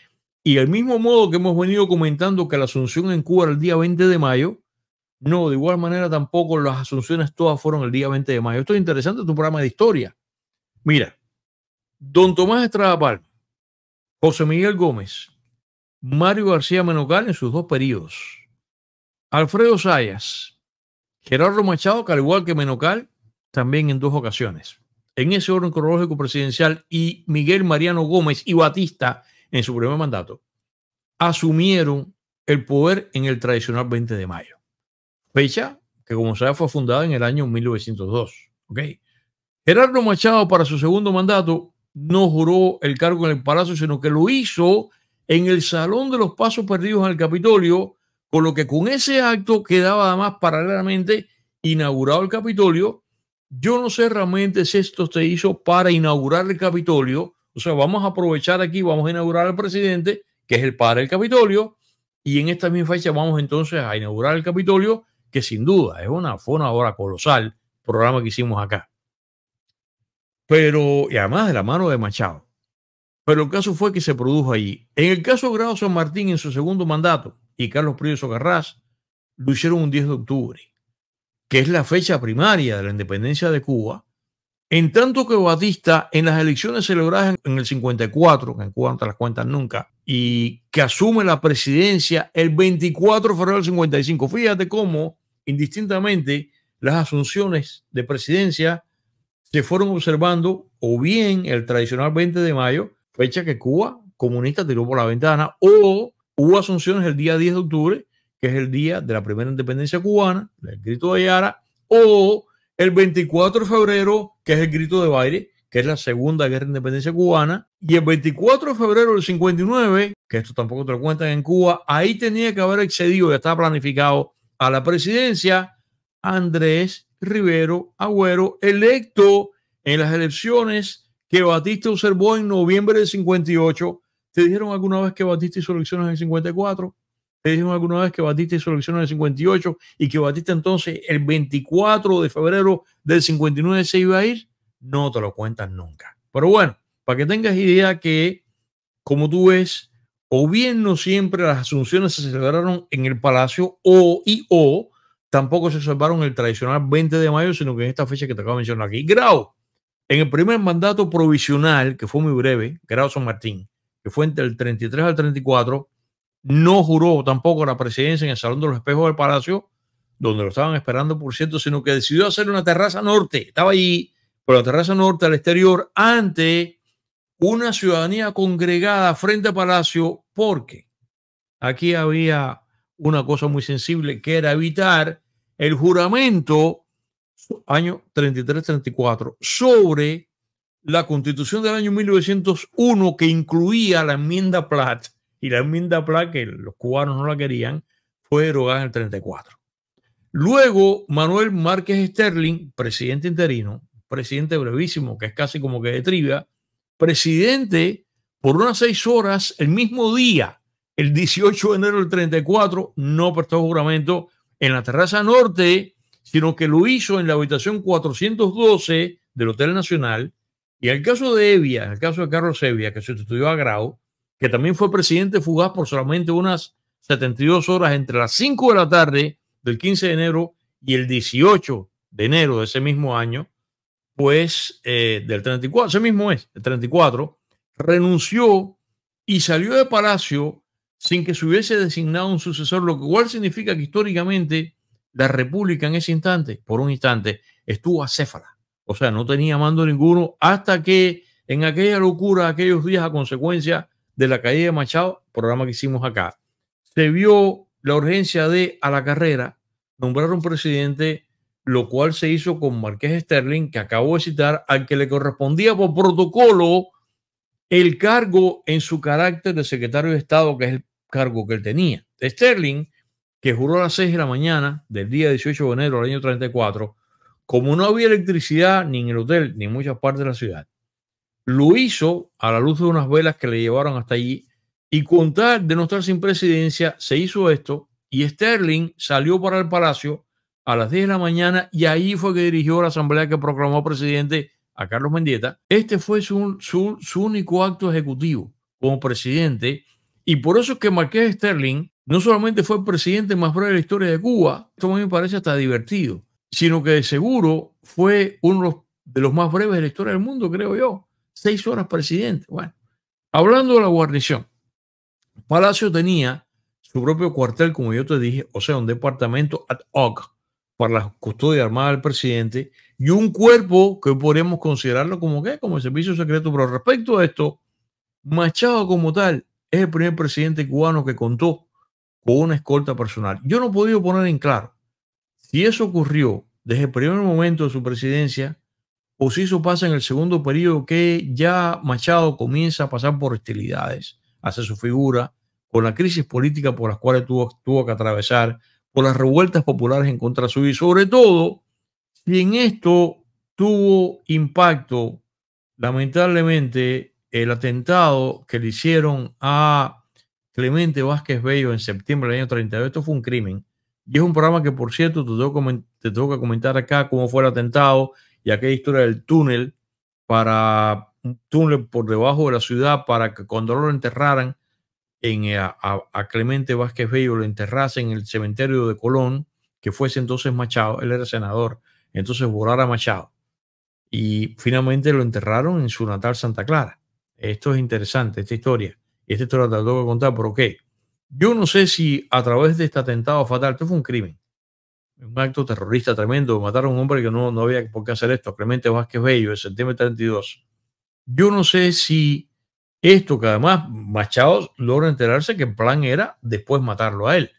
Y del mismo modo que hemos venido comentando que la asunción en Cuba el día 20 de mayo, no, de igual manera tampoco las asunciones todas fueron el día 20 de mayo. Esto es interesante, tu programa de historia. Mira, don Tomás Estrada Palma, José Miguel Gómez, Mario García Menocal en sus dos periodos, Alfredo Sayas, Gerardo Machado, que al igual que Menocal, también en dos ocasiones. En ese orden cronológico presidencial y Miguel Mariano Gómez y Batista en su primer mandato asumieron el poder en el tradicional 20 de mayo. Fecha que como sabe fue fundada en el año 1902. ¿okay? Gerardo Machado para su segundo mandato no juró el cargo en el palacio, sino que lo hizo en el Salón de los Pasos Perdidos en el Capitolio, con lo que con ese acto quedaba además paralelamente inaugurado el Capitolio yo no sé realmente si esto se hizo para inaugurar el Capitolio. O sea, vamos a aprovechar aquí, vamos a inaugurar al presidente, que es el padre del Capitolio, y en esta misma fecha vamos entonces a inaugurar el Capitolio, que sin duda es una, fona ahora colosal, programa que hicimos acá. Pero, y además de la mano de Machado. Pero el caso fue que se produjo ahí En el caso de Grado San Martín, en su segundo mandato, y Carlos Prieto Socarrás, lo hicieron un 10 de octubre que es la fecha primaria de la independencia de Cuba, en tanto que Batista, en las elecciones celebradas en el 54, en Cuba no te las cuentas nunca, y que asume la presidencia el 24 de febrero del 55, fíjate cómo indistintamente las asunciones de presidencia se fueron observando o bien el tradicional 20 de mayo, fecha que Cuba comunista tiró por la ventana, o hubo asunciones el día 10 de octubre que es el día de la primera independencia cubana, el grito de Yara, o el 24 de febrero, que es el grito de Baile, que es la segunda guerra de independencia cubana, y el 24 de febrero del 59, que esto tampoco te lo cuentan en Cuba, ahí tenía que haber excedido, ya estaba planificado a la presidencia, Andrés Rivero Agüero, electo en las elecciones que Batista observó en noviembre del 58. ¿Te dijeron alguna vez que Batista hizo elecciones en el 54? Te dijimos alguna vez que Batista hizo elección en el 58 y que Batista entonces el 24 de febrero del 59 se iba a ir. No te lo cuentan nunca. Pero bueno, para que tengas idea que, como tú ves, o bien no siempre las asunciones se celebraron en el palacio o y o tampoco se celebraron el tradicional 20 de mayo, sino que en esta fecha que te acabo de mencionar aquí. Grau, en el primer mandato provisional, que fue muy breve, Grau San Martín, que fue entre el 33 al 34, no juró tampoco la presidencia en el Salón de los Espejos del Palacio, donde lo estaban esperando, por cierto, sino que decidió hacer una terraza norte. Estaba ahí, por la terraza norte al exterior, ante una ciudadanía congregada frente al Palacio, porque aquí había una cosa muy sensible, que era evitar el juramento año 33-34 sobre la constitución del año 1901 que incluía la enmienda Platt y la enmienda Pla, que los cubanos no la querían, fue derogada en el 34. Luego, Manuel Márquez Sterling, presidente interino, presidente brevísimo, que es casi como que de trivia, presidente por unas seis horas el mismo día, el 18 de enero del 34, no prestó juramento en la terraza norte, sino que lo hizo en la habitación 412 del Hotel Nacional. Y el caso de Evia, en el caso de Carlos Evia, que sustituyó a Grau, que también fue presidente fugaz por solamente unas 72 horas entre las 5 de la tarde del 15 de enero y el 18 de enero de ese mismo año, pues eh, del 34, ese mismo es, el 34, renunció y salió de Palacio sin que se hubiese designado un sucesor, lo cual significa que históricamente la República en ese instante, por un instante, estuvo acéfala. O sea, no tenía mando ninguno hasta que en aquella locura, aquellos días a consecuencia de la calle de Machado, programa que hicimos acá, se vio la urgencia de a la carrera nombrar un presidente, lo cual se hizo con Marqués Sterling, que acabo de citar, al que le correspondía por protocolo el cargo en su carácter de secretario de Estado, que es el cargo que él tenía. Sterling, que juró a las 6 de la mañana del día 18 de enero del año 34, como no había electricidad ni en el hotel ni en muchas partes de la ciudad, lo hizo a la luz de unas velas que le llevaron hasta allí y con tal de no estar sin presidencia, se hizo esto y Sterling salió para el palacio a las 10 de la mañana y ahí fue que dirigió la asamblea que proclamó presidente a Carlos Mendieta. Este fue su, único acto ejecutivo como presidente y por eso es que Marqués Sterling no solamente fue el presidente más breve de la historia de Cuba, esto a mí me parece hasta divertido, sino que de seguro fue uno de los más breves de la historia del mundo, creo yo seis horas presidente. Bueno, hablando de la guarnición, Palacio tenía su propio cuartel, como yo te dije, o sea, un departamento ad hoc para la custodia armada del presidente y un cuerpo que podemos considerarlo como que como el servicio secreto. Pero respecto a esto, Machado como tal es el primer presidente cubano que contó con una escolta personal. Yo no he podido poner en claro si eso ocurrió desde el primer momento de su presidencia o si eso pasa en el segundo periodo que ya Machado comienza a pasar por hostilidades hacia su figura, con la crisis política por las cuales tuvo, tuvo que atravesar, por las revueltas populares en contra su y sobre todo, y en esto tuvo impacto, lamentablemente, el atentado que le hicieron a Clemente Vázquez Bello en septiembre del año 32, esto fue un crimen. Y es un programa que, por cierto, te tengo, que comentar acá cómo fue el atentado, y aquella historia del túnel para un túnel por debajo de la ciudad para que cuando lo enterraran en, eh, a, Clemente Vázquez Bello lo enterrasen en el cementerio de Colón, que fuese entonces Machado, él era senador, entonces volara Machado. Y finalmente lo enterraron en su natal Santa Clara. Esto es interesante, esta historia. Y esta historia la tengo que contar, por ¿qué? Yo no sé si a través de este atentado fatal, esto fue un crimen, un acto terrorista tremendo, mataron a un hombre que no, no había por qué hacer esto, Clemente Vázquez Bello, de septiembre 32. Yo no sé si esto, que además Machado logra enterarse que el plan era después matarlo a él.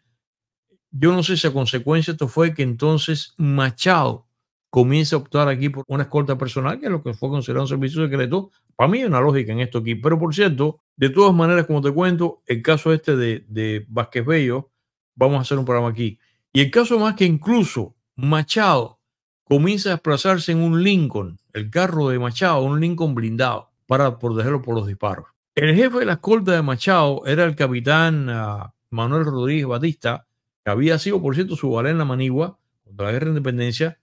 Yo no sé si a consecuencia esto fue que entonces Machado comienza a optar aquí por una escolta personal, que es lo que fue considerado un servicio secreto. Para mí hay una lógica en esto aquí. Pero por cierto, de todas maneras, como te cuento, el caso este de, de Vázquez Bello, vamos a hacer un programa aquí. Y el caso más que incluso Machado comienza a desplazarse en un Lincoln, el carro de Machado, un Lincoln blindado, para protegerlo por los disparos. El jefe de la escolta de Machado era el capitán ah, Manuel Rodríguez Batista, que había sido, por cierto, su en la manigua contra la guerra de independencia.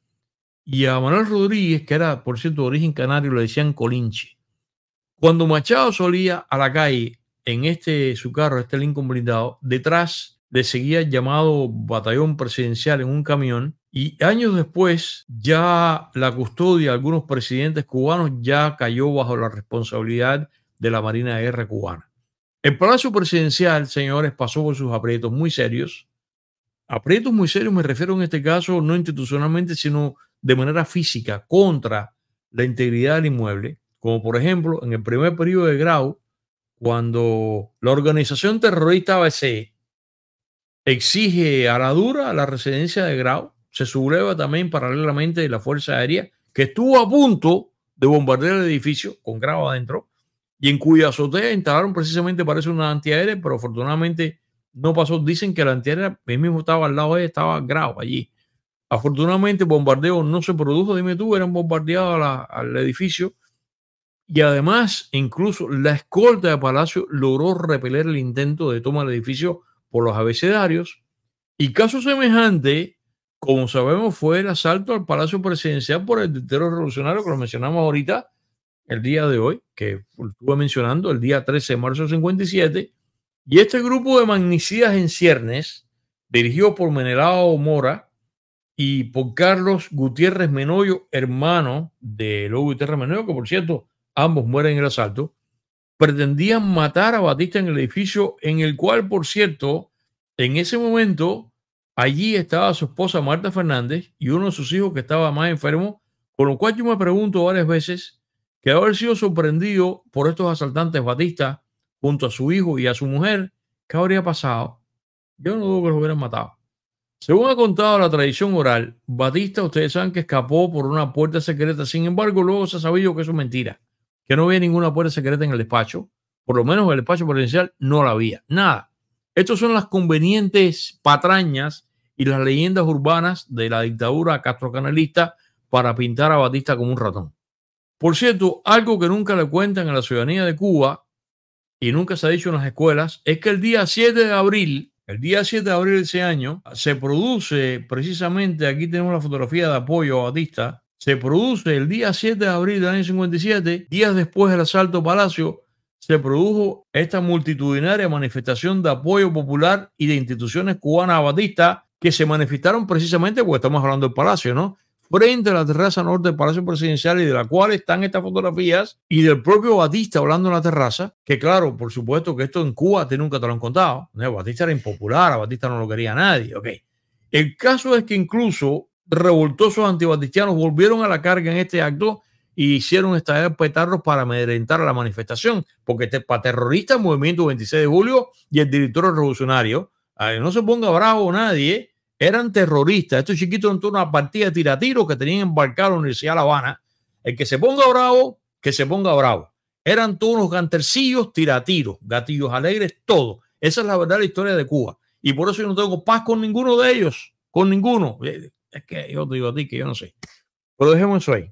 Y a Manuel Rodríguez, que era, por cierto, de origen canario, le decían Colinche. Cuando Machado solía a la calle en este su carro, este Lincoln blindado, detrás le seguía llamado batallón presidencial en un camión y años después ya la custodia de algunos presidentes cubanos ya cayó bajo la responsabilidad de la Marina de Guerra cubana. El Palacio Presidencial, señores, pasó por sus aprietos muy serios. Aprietos muy serios me refiero en este caso no institucionalmente, sino de manera física, contra la integridad del inmueble, como por ejemplo en el primer periodo de Grau, cuando la organización terrorista ABC exige a la dura la residencia de Grau, se subleva también paralelamente la Fuerza Aérea, que estuvo a punto de bombardear el edificio con Grau adentro, y en cuya azotea instalaron precisamente, parece una antiaérea, pero afortunadamente no pasó. Dicen que la antiaérea, él mismo estaba al lado de estaba Grau allí. Afortunadamente, el bombardeo no se produjo, dime tú, eran bombardeados al edificio. Y además, incluso la escolta de Palacio logró repeler el intento de tomar el edificio por los abecedarios. Y caso semejante, como sabemos, fue el asalto al Palacio Presidencial por el tetero revolucionario que lo mencionamos ahorita, el día de hoy, que estuve mencionando, el día 13 de marzo del 57. Y este grupo de magnicidas en ciernes, dirigido por Menelao Mora y por Carlos Gutiérrez Menoyo, hermano de Lobo Gutiérrez Menoyo, que por cierto, ambos mueren en el asalto, pretendían matar a Batista en el edificio en el cual, por cierto, en ese momento, allí estaba su esposa Marta Fernández y uno de sus hijos que estaba más enfermo, con lo cual yo me pregunto varias veces que haber sido sorprendido por estos asaltantes Batista junto a su hijo y a su mujer, ¿qué habría pasado? Yo no dudo que los hubieran matado. Según ha contado la tradición oral, Batista, ustedes saben que escapó por una puerta secreta, sin embargo, luego se ha sabido que eso es mentira que no había ninguna puerta secreta en el despacho, por lo menos en el despacho presidencial no la había, nada. Estas son las convenientes patrañas y las leyendas urbanas de la dictadura castrocanalista para pintar a Batista como un ratón. Por cierto, algo que nunca le cuentan a la ciudadanía de Cuba y nunca se ha dicho en las escuelas es que el día 7 de abril, el día 7 de abril de ese año, se produce precisamente, aquí tenemos la fotografía de apoyo a Batista, se produce el día 7 de abril del año 57, días después del asalto a Palacio, se produjo esta multitudinaria manifestación de apoyo popular y de instituciones cubanas a Batista que se manifestaron precisamente, porque estamos hablando del Palacio, ¿no? Frente a la terraza norte del Palacio Presidencial y de la cual están estas fotografías y del propio Batista hablando en la terraza, que claro, por supuesto que esto en Cuba te nunca te lo han contado. ¿no? Batista era impopular, a Batista no lo quería nadie, ok. El caso es que incluso revoltosos antibatistianos volvieron a la carga en este acto y e hicieron estallar petardos para amedrentar a la manifestación, porque este, para terroristas, Movimiento 26 de Julio y el director revolucionario, no se ponga bravo nadie, eran terroristas. Estos chiquitos en torno a partida de tiratiro que tenían embarcado en la Universidad de La Habana. El que se ponga bravo, que se ponga bravo. Eran todos unos gantercillos, tiratiros, gatillos alegres, todo. Esa es la verdad de la historia de Cuba. Y por eso yo no tengo paz con ninguno de ellos, con ninguno. Eh, es que yo te digo a ti que yo no sé. Pero dejemos eso ahí.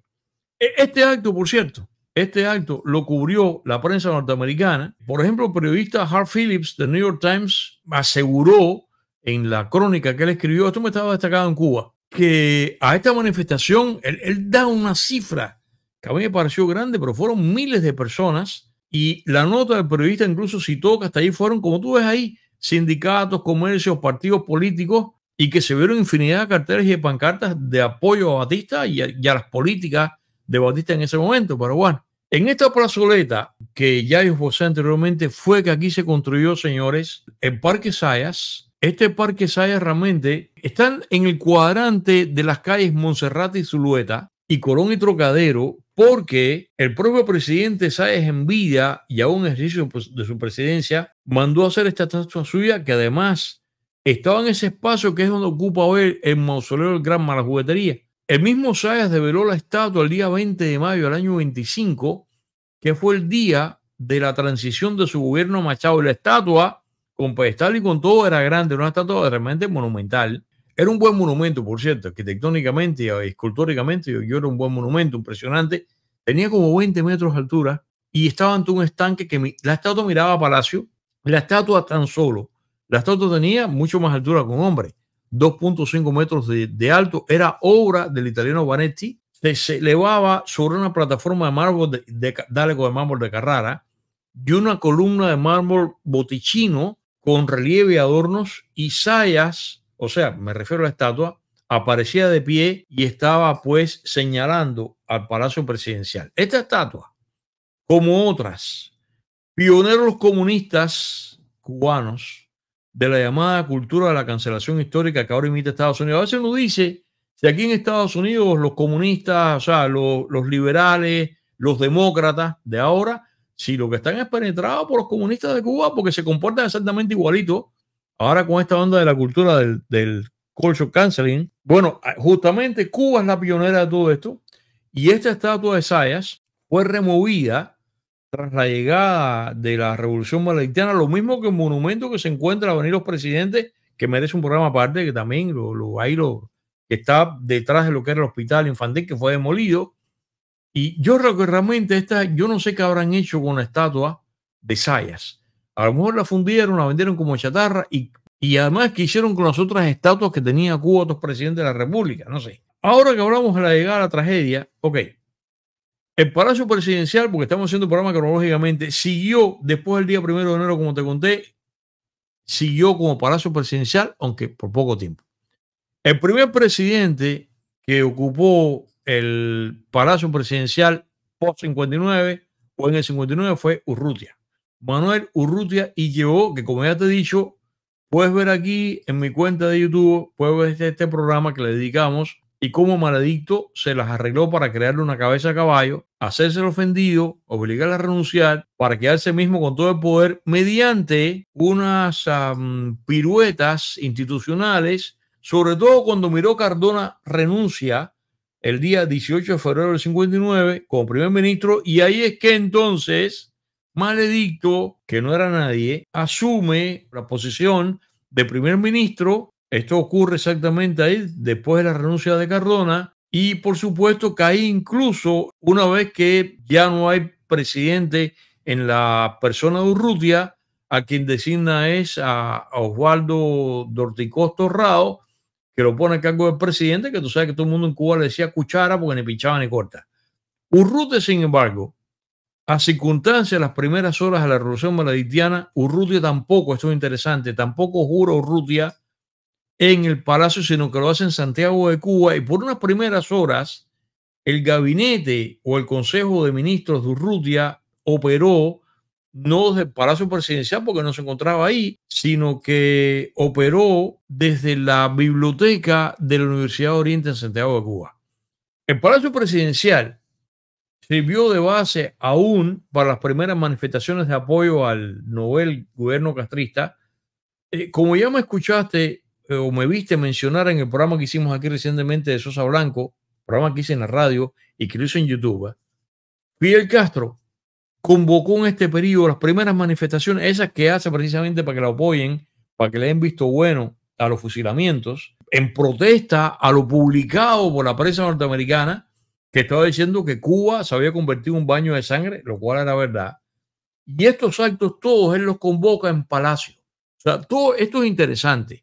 E, este acto, por cierto, este acto lo cubrió la prensa norteamericana. Por ejemplo, el periodista Hart Phillips de New York Times aseguró en la crónica que él escribió, esto me estaba destacado en Cuba, que a esta manifestación él, él da una cifra que a mí me pareció grande, pero fueron miles de personas y la nota del periodista incluso citó que hasta ahí fueron, como tú ves ahí, sindicatos, comercios, partidos políticos y que se vieron infinidad de carteles y de pancartas de apoyo a Batista y a, las políticas de Batista en ese momento. Pero bueno, en esta plazoleta que ya esbocé anteriormente fue que aquí se construyó, señores, el Parque Sayas. Este Parque Sayas realmente está en el cuadrante de las calles Monserrate y Zulueta y Colón y Trocadero porque el propio presidente Sayas en vida y a un ejercicio pues, de su presidencia mandó hacer esta estatua suya que además estaba en ese espacio que es donde ocupa hoy el mausoleo del Gran Malajuguetería. El mismo Sayas develó la estatua el día 20 de mayo del año 25, que fue el día de la transición de su gobierno Machado. la estatua, con pedestal y con todo, era grande, una estatua realmente monumental. Era un buen monumento, por cierto, arquitectónicamente y eh, escultóricamente, yo, era un buen monumento, impresionante. Tenía como 20 metros de altura y estaba ante un estanque que la estatua miraba a Palacio. La estatua tan solo la estatua tenía mucho más altura que un hombre, 2.5 metros de, alto. Era obra del italiano Vanetti, se elevaba sobre una plataforma de mármol de, de, de mármol de Carrara y una columna de mármol botichino con relieve y adornos y sayas, o sea, me refiero a la estatua, aparecía de pie y estaba pues señalando al Palacio Presidencial. Esta estatua, como otras, pioneros comunistas cubanos de la llamada cultura de la cancelación histórica que ahora imita Estados Unidos. A veces uno dice, si aquí en Estados Unidos los comunistas, o sea, los, liberales, los demócratas de ahora, si lo que están es penetrados por los comunistas de Cuba, porque se comportan exactamente igualito, ahora con esta onda de la cultura del, del culture canceling, bueno, justamente Cuba es la pionera de todo esto, y esta estatua de Sayas fue removida tras la llegada de la Revolución malaitiana lo mismo que el monumento que se encuentra a venir los presidentes, que merece un programa aparte, que también lo, lo, que está detrás de lo que era el hospital infantil que fue demolido. Y yo creo que realmente esta, yo no sé qué habrán hecho con la estatua de Sayas. A lo mejor la fundieron, la vendieron como chatarra y, y además que hicieron con las otras estatuas que tenía Cuba, otros presidentes de la República, no sé. Ahora que hablamos de la llegada a la tragedia, ok, el Palacio Presidencial, porque estamos haciendo un programa cronológicamente, siguió después del día primero de enero, como te conté, siguió como Palacio Presidencial, aunque por poco tiempo. El primer presidente que ocupó el Palacio Presidencial post 59 o en el 59 fue Urrutia. Manuel Urrutia y llevó, que como ya te he dicho, puedes ver aquí en mi cuenta de YouTube, puedes ver este, este programa que le dedicamos y cómo Maledicto se las arregló para crearle una cabeza a caballo, hacerse ofendido, obligarle a renunciar para quedarse mismo con todo el poder mediante unas piruetas institucionales, sobre todo cuando miró Cardona renuncia el día 18 de febrero del 59 como primer ministro y ahí es que entonces Maledicto, que no era nadie, asume la posición de primer ministro esto ocurre exactamente ahí después de la renuncia de Cardona y por supuesto cae incluso una vez que ya no hay presidente en la persona de Urrutia, a quien designa es a, Osvaldo Dorticós Torrado, que lo pone a cargo del presidente, que tú sabes que todo el mundo en Cuba le decía cuchara porque ni pinchaba ni corta. Urrutia, sin embargo, a circunstancia de las primeras horas de la revolución maledictiana, Urrutia tampoco, esto es interesante, tampoco jura Urrutia en el Palacio, sino que lo hace en Santiago de Cuba y por unas primeras horas el gabinete o el Consejo de Ministros de Urrutia operó no desde el Palacio Presidencial porque no se encontraba ahí, sino que operó desde la biblioteca de la Universidad de Oriente en Santiago de Cuba. El Palacio Presidencial sirvió de base aún para las primeras manifestaciones de apoyo al novel gobierno castrista. Eh, como ya me escuchaste, eh, o me viste mencionar en el programa que hicimos aquí recientemente de Sosa Blanco, programa que hice en la radio y que lo hice en YouTube, ¿eh? Fidel Castro convocó en este periodo las primeras manifestaciones, esas que hace precisamente para que la apoyen, para que le den visto bueno a los fusilamientos, en protesta a lo publicado por la prensa norteamericana, que estaba diciendo que Cuba se había convertido en un baño de sangre, lo cual era verdad. Y estos actos todos él los convoca en Palacio. O sea, todo esto es interesante.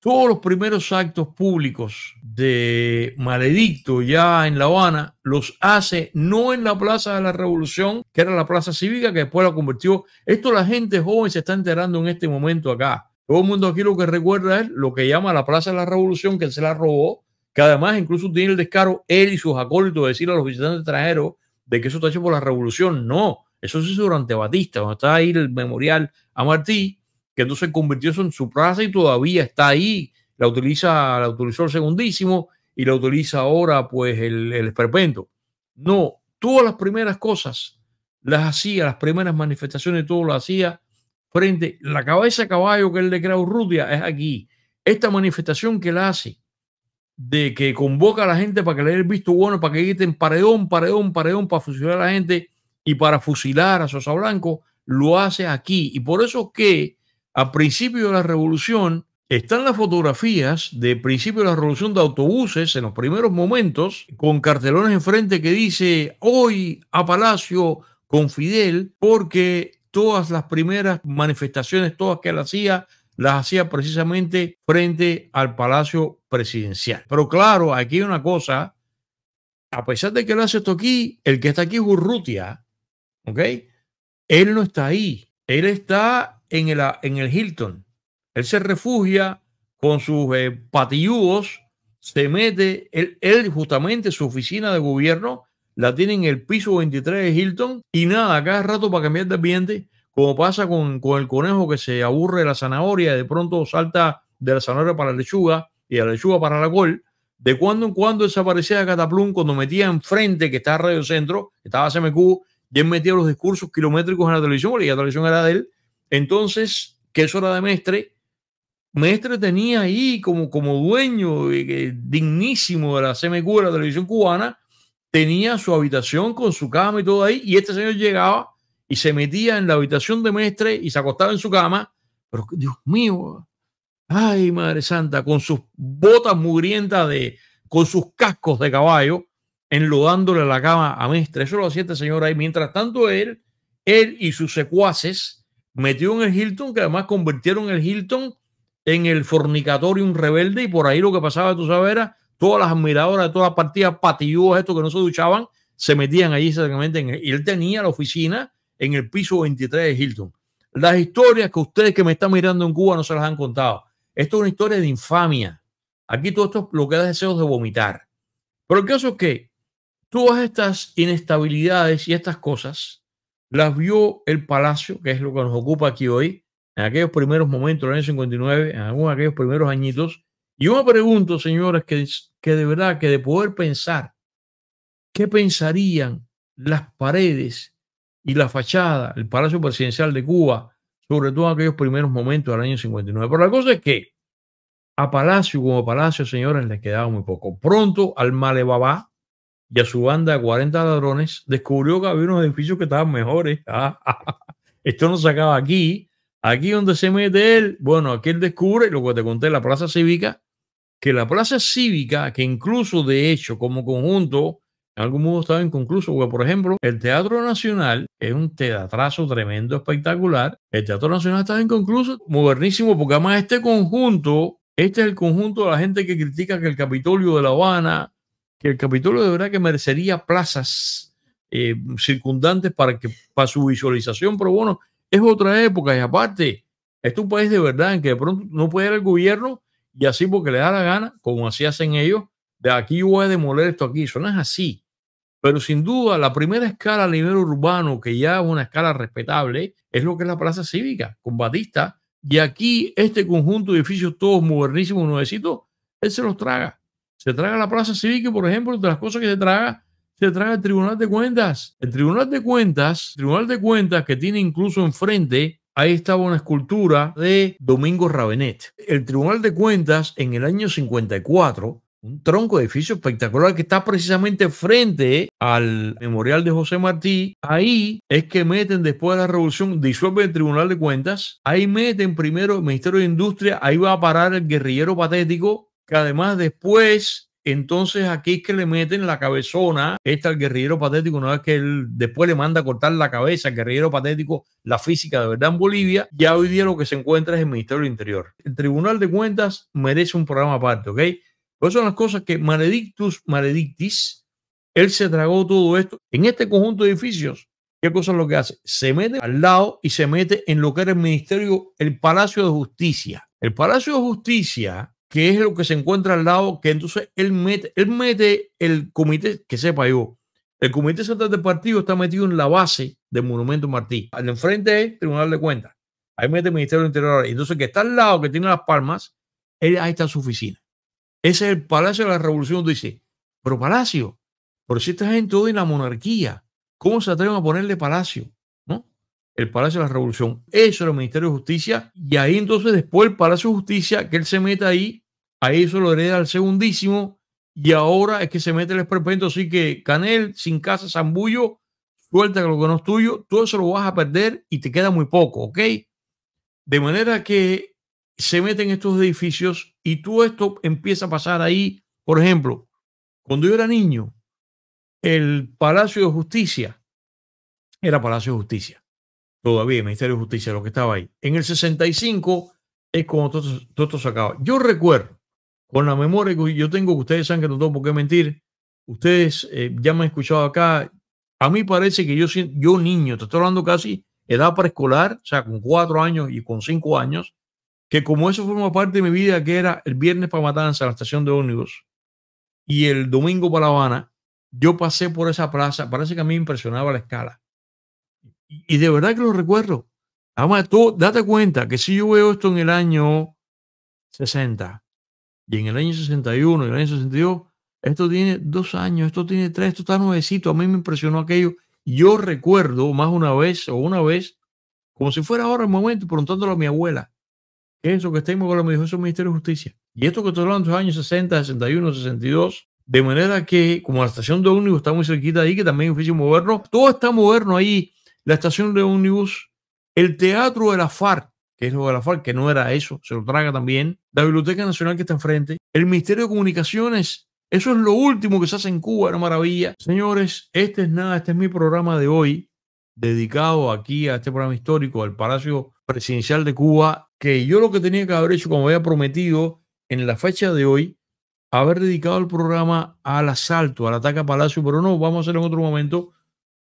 Todos los primeros actos públicos de Maledicto ya en La Habana los hace no en la Plaza de la Revolución, que era la Plaza Cívica, que después la convirtió. Esto la gente joven se está enterando en este momento acá. Todo el mundo aquí lo que recuerda es lo que llama la Plaza de la Revolución, que se la robó, que además incluso tiene el descaro él y sus acólitos de decirle a los visitantes extranjeros de que eso está hecho por la Revolución. No, eso se hizo durante Batista, cuando estaba ahí el memorial a Martí que entonces convirtió eso en su plaza y todavía está ahí, la utiliza, la utilizó el segundísimo y la utiliza ahora pues el, esperpento. No, todas las primeras cosas las hacía, las primeras manifestaciones, todo lo hacía frente, la cabeza caballo que él le crea es aquí, esta manifestación que la hace, de que convoca a la gente para que le dé el visto bueno, para que quiten paredón, paredón, paredón, para fusilar a la gente y para fusilar a Sosa Blanco, lo hace aquí. Y por eso que a principio de la revolución, están las fotografías de principio de la revolución de autobuses en los primeros momentos, con cartelones enfrente que dice hoy a Palacio con Fidel, porque todas las primeras manifestaciones, todas que él hacía, las hacía precisamente frente al Palacio Presidencial. Pero claro, aquí hay una cosa, a pesar de que lo hace esto aquí, el que está aquí es Urrutia, ¿ok? Él no está ahí, él está en el, en el Hilton. Él se refugia con sus eh, patilludos se mete, él, él, justamente su oficina de gobierno la tiene en el piso 23 de Hilton y nada, cada rato para cambiar de ambiente, como pasa con, con el conejo que se aburre de la zanahoria, de pronto salta de la zanahoria para la lechuga y de la lechuga para la col. De cuando en cuando desaparecía Cataplum cuando metía enfrente, que estaba Radio Centro, estaba CMQ, y él metía los discursos kilométricos en la televisión, porque la televisión era de él, entonces, que es hora de Mestre? Mestre tenía ahí como, como dueño eh, eh, dignísimo de la CMQ, de la televisión cubana, tenía su habitación con su cama y todo ahí, y este señor llegaba y se metía en la habitación de Mestre y se acostaba en su cama, pero Dios mío, ay Madre Santa, con sus botas mugrientas de, con sus cascos de caballo, enlodándole la cama a Mestre. Eso lo hacía este señor ahí. Mientras tanto, él, él y sus secuaces, metió en el Hilton, que además convirtieron el Hilton en el fornicatorio, un rebelde y por ahí lo que pasaba, tú sabes, era todas las admiradoras de todas las partidas, patilludos estos que no se duchaban, se metían allí exactamente. En y él tenía la oficina en el piso 23 de Hilton. Las historias que ustedes que me están mirando en Cuba no se las han contado. Esto es una historia de infamia. Aquí todo esto lo que da deseos de vomitar. Pero el caso es que todas estas inestabilidades y estas cosas las vio el palacio, que es lo que nos ocupa aquí hoy, en aquellos primeros momentos, del año 59, en algunos aquellos primeros añitos. Y yo me pregunto, señores, que, que de verdad, que de poder pensar, ¿qué pensarían las paredes y la fachada, el Palacio Presidencial de Cuba, sobre todo en aquellos primeros momentos del año 59? Pero la cosa es que a Palacio como Palacio, señores, les quedaba muy poco. Pronto al Malebabá, y a su banda de 40 ladrones, descubrió que había unos edificios que estaban mejores. Ah, ah, ah. Esto no se acaba aquí. Aquí donde se mete él, bueno, aquí él descubre lo que te conté, la plaza cívica, que la plaza cívica, que incluso de hecho como conjunto, en algún modo estaba inconcluso, porque por ejemplo, el Teatro Nacional es un teatrazo tremendo, espectacular. El Teatro Nacional estaba inconcluso, modernísimo, porque además este conjunto, este es el conjunto de la gente que critica que el Capitolio de La Habana que el capítulo de verdad que merecería plazas eh, circundantes para que para su visualización, pero bueno, es otra época y aparte, es un país de verdad en que de pronto no puede ir el gobierno y así porque le da la gana, como así hacen ellos, de aquí voy a demoler esto aquí, eso no es así. Pero sin duda, la primera escala a nivel urbano, que ya es una escala respetable, es lo que es la Plaza Cívica con Batista. Y aquí este conjunto de edificios, todos modernísimos, nuevecitos, él se los traga. Se traga la plaza cívica, por ejemplo, de las cosas que se traga, se traga el Tribunal de Cuentas. El Tribunal de Cuentas, Tribunal de Cuentas que tiene incluso enfrente, ahí estaba una escultura de Domingo Ravenet. El Tribunal de Cuentas en el año 54 un tronco de edificio espectacular que está precisamente frente al memorial de José Martí. Ahí es que meten después de la revolución, disuelven el Tribunal de Cuentas, ahí meten primero el Ministerio de Industria, ahí va a parar el guerrillero patético que además después, entonces aquí es que le meten la cabezona, está el guerrillero patético, una vez que él después le manda a cortar la cabeza al guerrillero patético, la física de verdad en Bolivia, ya hoy día lo que se encuentra es el Ministerio del Interior. El Tribunal de Cuentas merece un programa aparte, ¿ok? eso pues son las cosas que maledictus maledictis, él se tragó todo esto en este conjunto de edificios. ¿Qué cosa es lo que hace? Se mete al lado y se mete en lo que era el ministerio, el Palacio de Justicia. El Palacio de Justicia que es lo que se encuentra al lado, que entonces él mete, él mete el comité, que sepa yo, el comité central del partido está metido en la base del Monumento Martí. Al enfrente del Tribunal de Cuentas. Ahí mete el Ministerio del Interior. Entonces, que está al lado, que tiene las palmas, él ahí está su oficina. Ese es el Palacio de la Revolución, dice. Pero Palacio, pero si esta gente en la monarquía, ¿cómo se atreven a ponerle Palacio? el Palacio de la Revolución. Eso era el Ministerio de Justicia. Y ahí entonces después el Palacio de Justicia, que él se mete ahí, ahí eso lo hereda al segundísimo. Y ahora es que se mete el esperpento. Así que Canel, sin casa, zambullo, suelta lo que no es tuyo. Todo eso lo vas a perder y te queda muy poco, ¿ok? De manera que se meten estos edificios y todo esto empieza a pasar ahí. Por ejemplo, cuando yo era niño, el Palacio de Justicia era Palacio de Justicia todavía el Ministerio de Justicia, lo que estaba ahí. En el 65 es como todo, esto se acaba. Yo recuerdo, con la memoria que yo tengo, que ustedes saben que no tengo por qué mentir, ustedes eh, ya me han escuchado acá, a mí parece que yo, yo niño, te estoy hablando casi edad preescolar, o sea, con cuatro años y con cinco años, que como eso forma parte de mi vida, que era el viernes para Matanza, la estación de ómnibus, y el domingo para La Habana, yo pasé por esa plaza, parece que a mí impresionaba la escala. Y de verdad que lo recuerdo. Además, tú date cuenta que si yo veo esto en el año 60 y en el año 61 y en el año 62, esto tiene dos años, esto tiene tres, esto está nuevecito. A mí me impresionó aquello. Yo recuerdo más una vez o una vez, como si fuera ahora el momento, preguntándolo a mi abuela. ¿Qué eso que está con mi abuela? Me dijo, eso es el Ministerio de Justicia. Y esto que estoy hablando de los años 60, 61, 62, de manera que, como la estación de ómnibus está muy cerquita ahí, que también es un oficio moderno, todo está moderno ahí la estación de ómnibus, el teatro de la FARC, que es lo de la FARC, que no era eso, se lo traga también, la Biblioteca Nacional que está enfrente, el Ministerio de Comunicaciones. Eso es lo último que se hace en Cuba, una maravilla. Señores, este es nada, este es mi programa de hoy, dedicado aquí a este programa histórico, al Palacio Presidencial de Cuba, que yo lo que tenía que haber hecho, como había prometido en la fecha de hoy, haber dedicado el programa al asalto, al ataque a Palacio, pero no, vamos a hacerlo en otro momento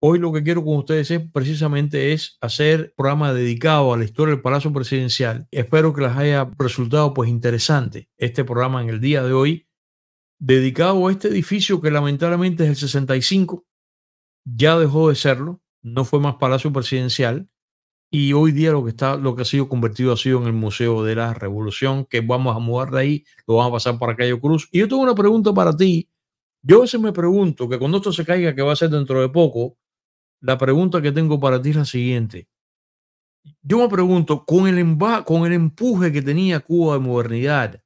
Hoy lo que quiero con ustedes es precisamente es hacer programa dedicado a la historia del Palacio Presidencial. Espero que les haya resultado pues interesante este programa en el día de hoy dedicado a este edificio que lamentablemente es el 65, ya dejó de serlo, no fue más Palacio Presidencial y hoy día lo que está lo que ha sido convertido ha sido en el Museo de la Revolución que vamos a mudar de ahí, lo vamos a pasar para Cayo Cruz. Y yo tengo una pregunta para ti. Yo a veces me pregunto que cuando esto se caiga, que va a ser dentro de poco, la pregunta que tengo para ti es la siguiente. Yo me pregunto, con el, empuje que tenía Cuba de modernidad,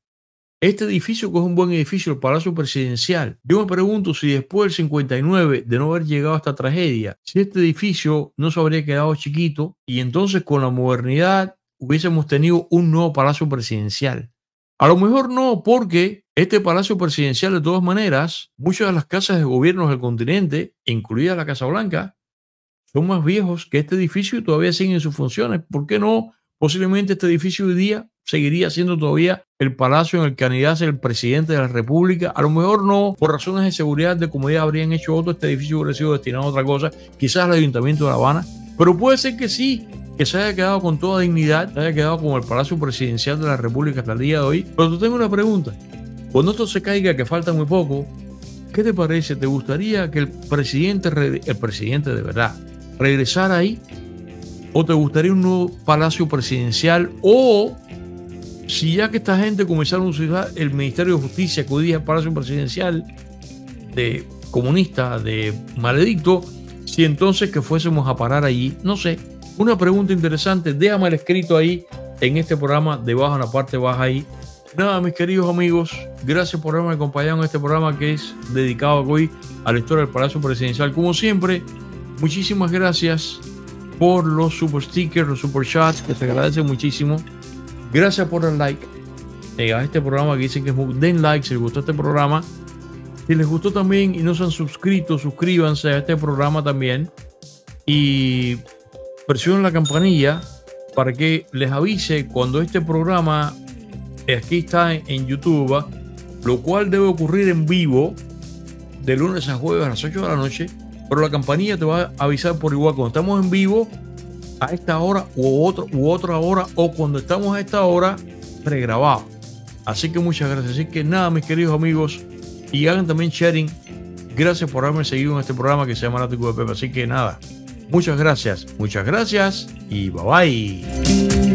este edificio que es un buen edificio, el Palacio Presidencial, yo me pregunto si después del 59, de no haber llegado a esta tragedia, si este edificio no se habría quedado chiquito y entonces con la modernidad hubiésemos tenido un nuevo Palacio Presidencial. A lo mejor no, porque este palacio presidencial, de todas maneras, muchas de las casas de gobiernos del continente, incluida la Casa Blanca, son más viejos que este edificio y todavía siguen en sus funciones. ¿Por qué no? Posiblemente este edificio hoy día seguiría siendo todavía el palacio en el que anidase el presidente de la República. A lo mejor no, por razones de seguridad, de comodidad, habrían hecho otro, este edificio hubiera sido destinado a otra cosa, quizás al Ayuntamiento de La Habana, pero puede ser que sí, que se haya quedado con toda dignidad, se haya quedado como el Palacio Presidencial de la República hasta el día de hoy. Pero tengo una pregunta. Cuando esto se caiga, que falta muy poco, ¿qué te parece? ¿Te gustaría que el presidente, el presidente de verdad, regresar ahí? ¿O te gustaría un nuevo palacio presidencial? ¿O si ya que esta gente comenzaron a usar el Ministerio de Justicia que al Palacio Presidencial de comunista, de maledicto, si entonces que fuésemos a parar allí, no sé, una pregunta interesante, déjame el escrito ahí en este programa, debajo en la parte baja ahí. Nada, mis queridos amigos, gracias por haberme acompañado en este programa que es dedicado hoy a la historia del Palacio Presidencial. Como siempre, muchísimas gracias por los super stickers, los super chats, que se agradecen muchísimo. Gracias por el like. Eh, a este programa que dicen que es muy... Den like si les gustó este programa. Si les gustó también y no se han suscrito, suscríbanse a este programa también. Y presionen la campanilla para que les avise cuando este programa aquí está en YouTube, lo cual debe ocurrir en vivo de lunes a jueves a las 8 de la noche pero la campanilla te va a avisar por igual cuando estamos en vivo a esta hora u, otro, u otra hora o cuando estamos a esta hora pregrabado. Así que muchas gracias. Así que nada, mis queridos amigos, y hagan también sharing. Gracias por haberme seguido en este programa que se llama Látigo de Pepe. Así que nada, muchas gracias, muchas gracias y bye bye.